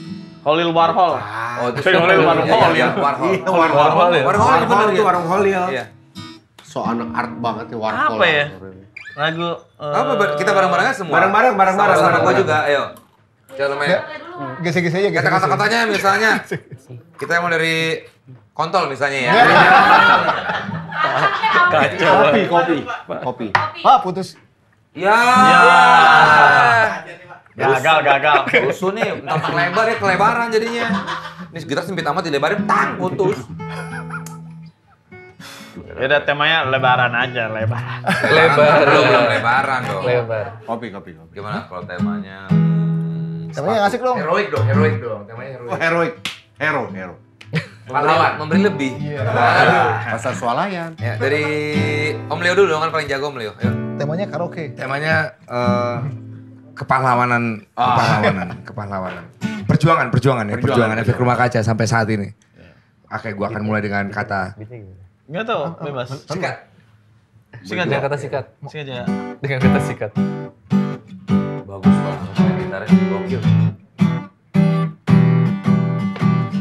Holil Warhol. Ah. oh, itu Holil Warhol. Iya, Warhol. Warhol. Warhol. Warhol. Warhol itu warung Holil. Iya. So anak art banget ya Warhol. Apa ya? Lagu uh, apa kita bareng-barengan semua? Bareng-bareng, bareng-bareng. Sama, gua juga, ayo. Coba lumayan. Gesek-gesek aja, kata Kata-katanya misalnya kita mau dari kontol misalnya ya. ya. Kacau. Kopi, kopi. Kopi. Pak ah, putus. Ya. ya. Gagal, gagal. Rusuh nih, tampak lebar ya, kelebaran jadinya. Ini kita sempit amat dilebarin, tang, putus ya udah temanya lebaran aja, lebaran. lebaran. Belum lebaran dong. Lebar. Kopi kopi kopi. Gimana kalau hmm. temanya? Hmm, temanya asik dong. Heroik dong, heroik dong. Temanya heroik. Oh, heroik. Hero, hero. Pahlawan, memberi lebih. Iya. Yeah. pasar swalayan. Ya, dari Om Leo dulu dong kan paling jago Om Leo. Ayo. Temanya karaoke. Temanya uh, kepahlawanan, oh. kepahlawanan, kepahlawanan. Perjuangan, perjuangan ya, perjuangan, perjuangan efek rumah kaca sampai saat ini. Iya. Oke, gue akan mulai dengan kata Enggak tahu, bebas. Sikat. Sikat dengan ya? kata sikat. Sikat ya. Dengan kata sikat. Bagus banget gitarnya gokil.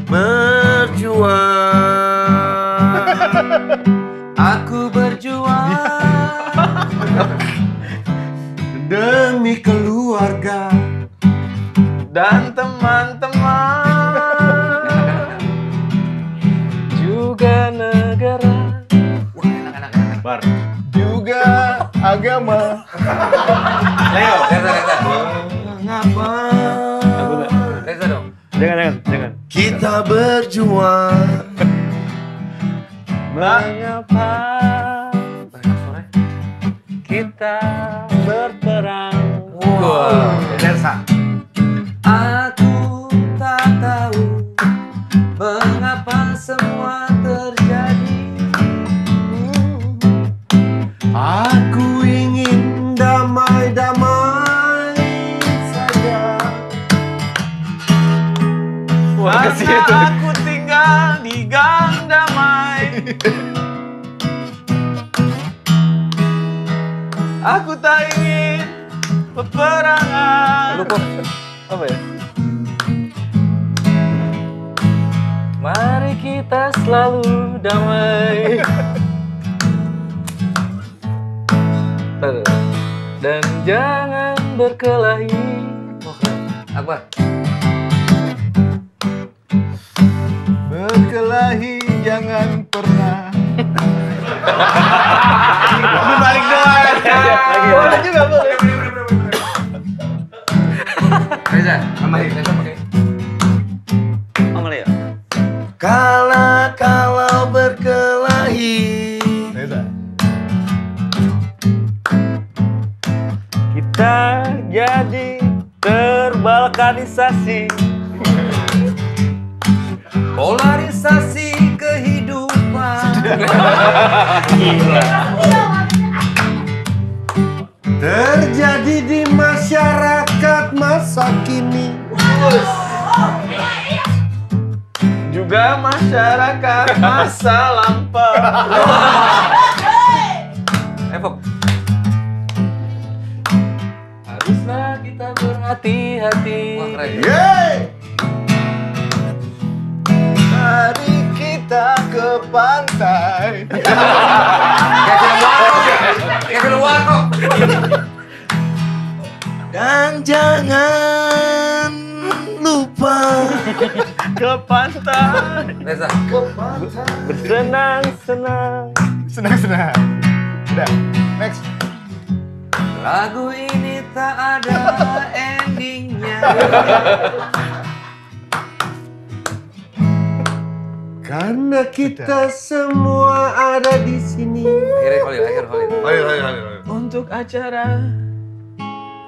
Berjuang. Aku berjuang. Demi keluarga dan agama. Leo, Reza, Reza. Mengapa? Reza dong. Jangan, jangan, jangan. Kita berjuang. Mengapa? Eh? Kita berperang. Wow. Reza. Aku tak tahu mengapa semua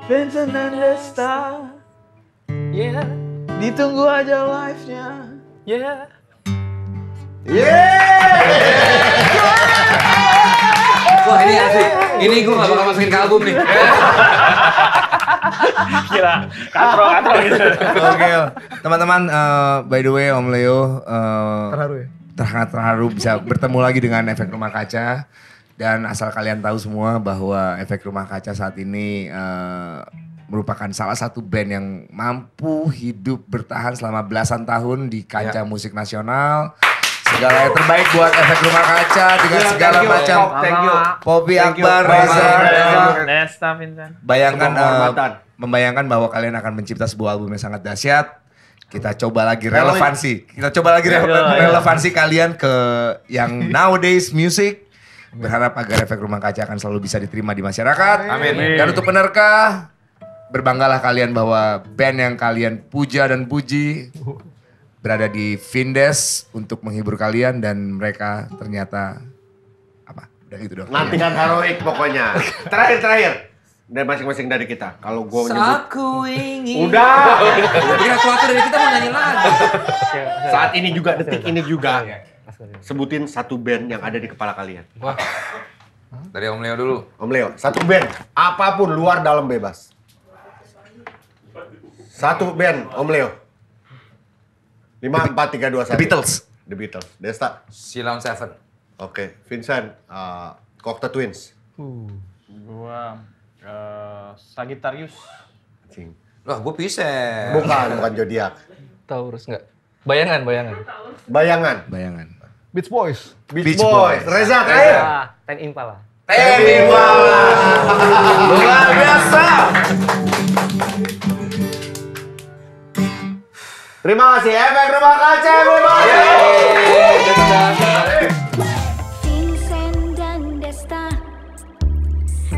Vincent dan Desta Yeah Ditunggu aja live-nya Yeah Yeah Wah ini asik Ini gue gak bakal masukin ke album nih Gila, katro, katro gitu Oke, teman-teman uh, by the way Om Leo uh, Terharu ya? Terharu, terharu bisa bertemu lagi dengan efek rumah kaca dan asal kalian tahu semua bahwa Efek Rumah Kaca saat ini uh, merupakan salah satu band yang mampu hidup bertahan selama belasan tahun di kancah ya. musik nasional. Segala yang terbaik buat efek rumah kaca dengan yeah, segala you, macam. Pop, thank you. Poppy thank Akbar, Reza. Bayangkan, uh, membayangkan bahwa kalian akan mencipta sebuah album yang sangat dahsyat. Kita coba lagi relevansi. Kita coba lagi iya, iya. relevansi kalian ke yang nowadays music Berharap agar efek rumah kaca akan selalu bisa diterima di masyarakat. Amin. Amin. Dan untuk penerka, berbanggalah kalian bahwa band yang kalian puja dan puji berada di Vindes untuk menghibur kalian dan mereka ternyata apa? Udah gitu dong. Latihan iya. heroik pokoknya. Terakhir terakhir dan masing-masing dari kita. Kalau gue nyebut, aku ingin. Udah. Kira suatu dari kita mau nyanyi lagi. Saat ini juga, detik ini juga. Iya. Sebutin satu band yang ada di kepala kalian. Wah. Dari Om Leo dulu. Om Leo, satu band. Apapun, luar dalam bebas. Satu band, Om Leo. 5, 4, 3, 2, 1. The Beatles. The Beatles. Desta. silam Seven. Oke. Okay. Vincent, uh, Cocteau Twins. Uh. Gua uh, Sagittarius. Cing. Wah, gue pisah. Bukan, bukan zodiak. Taurus enggak? Bayangan, bayangan. Bayangan. Bayangan. Beach Boys. Beach, Beach Boys. Boys. Reza Tayem. Ten Impala. Ten Impala. Luar biasa. Terima kasih efek rumah kaca terima kasih.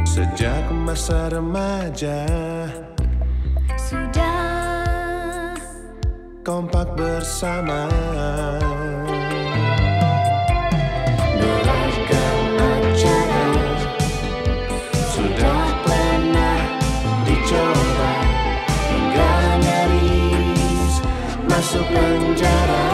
Sejak masa remaja Sudah Kompak bersama masuk penjara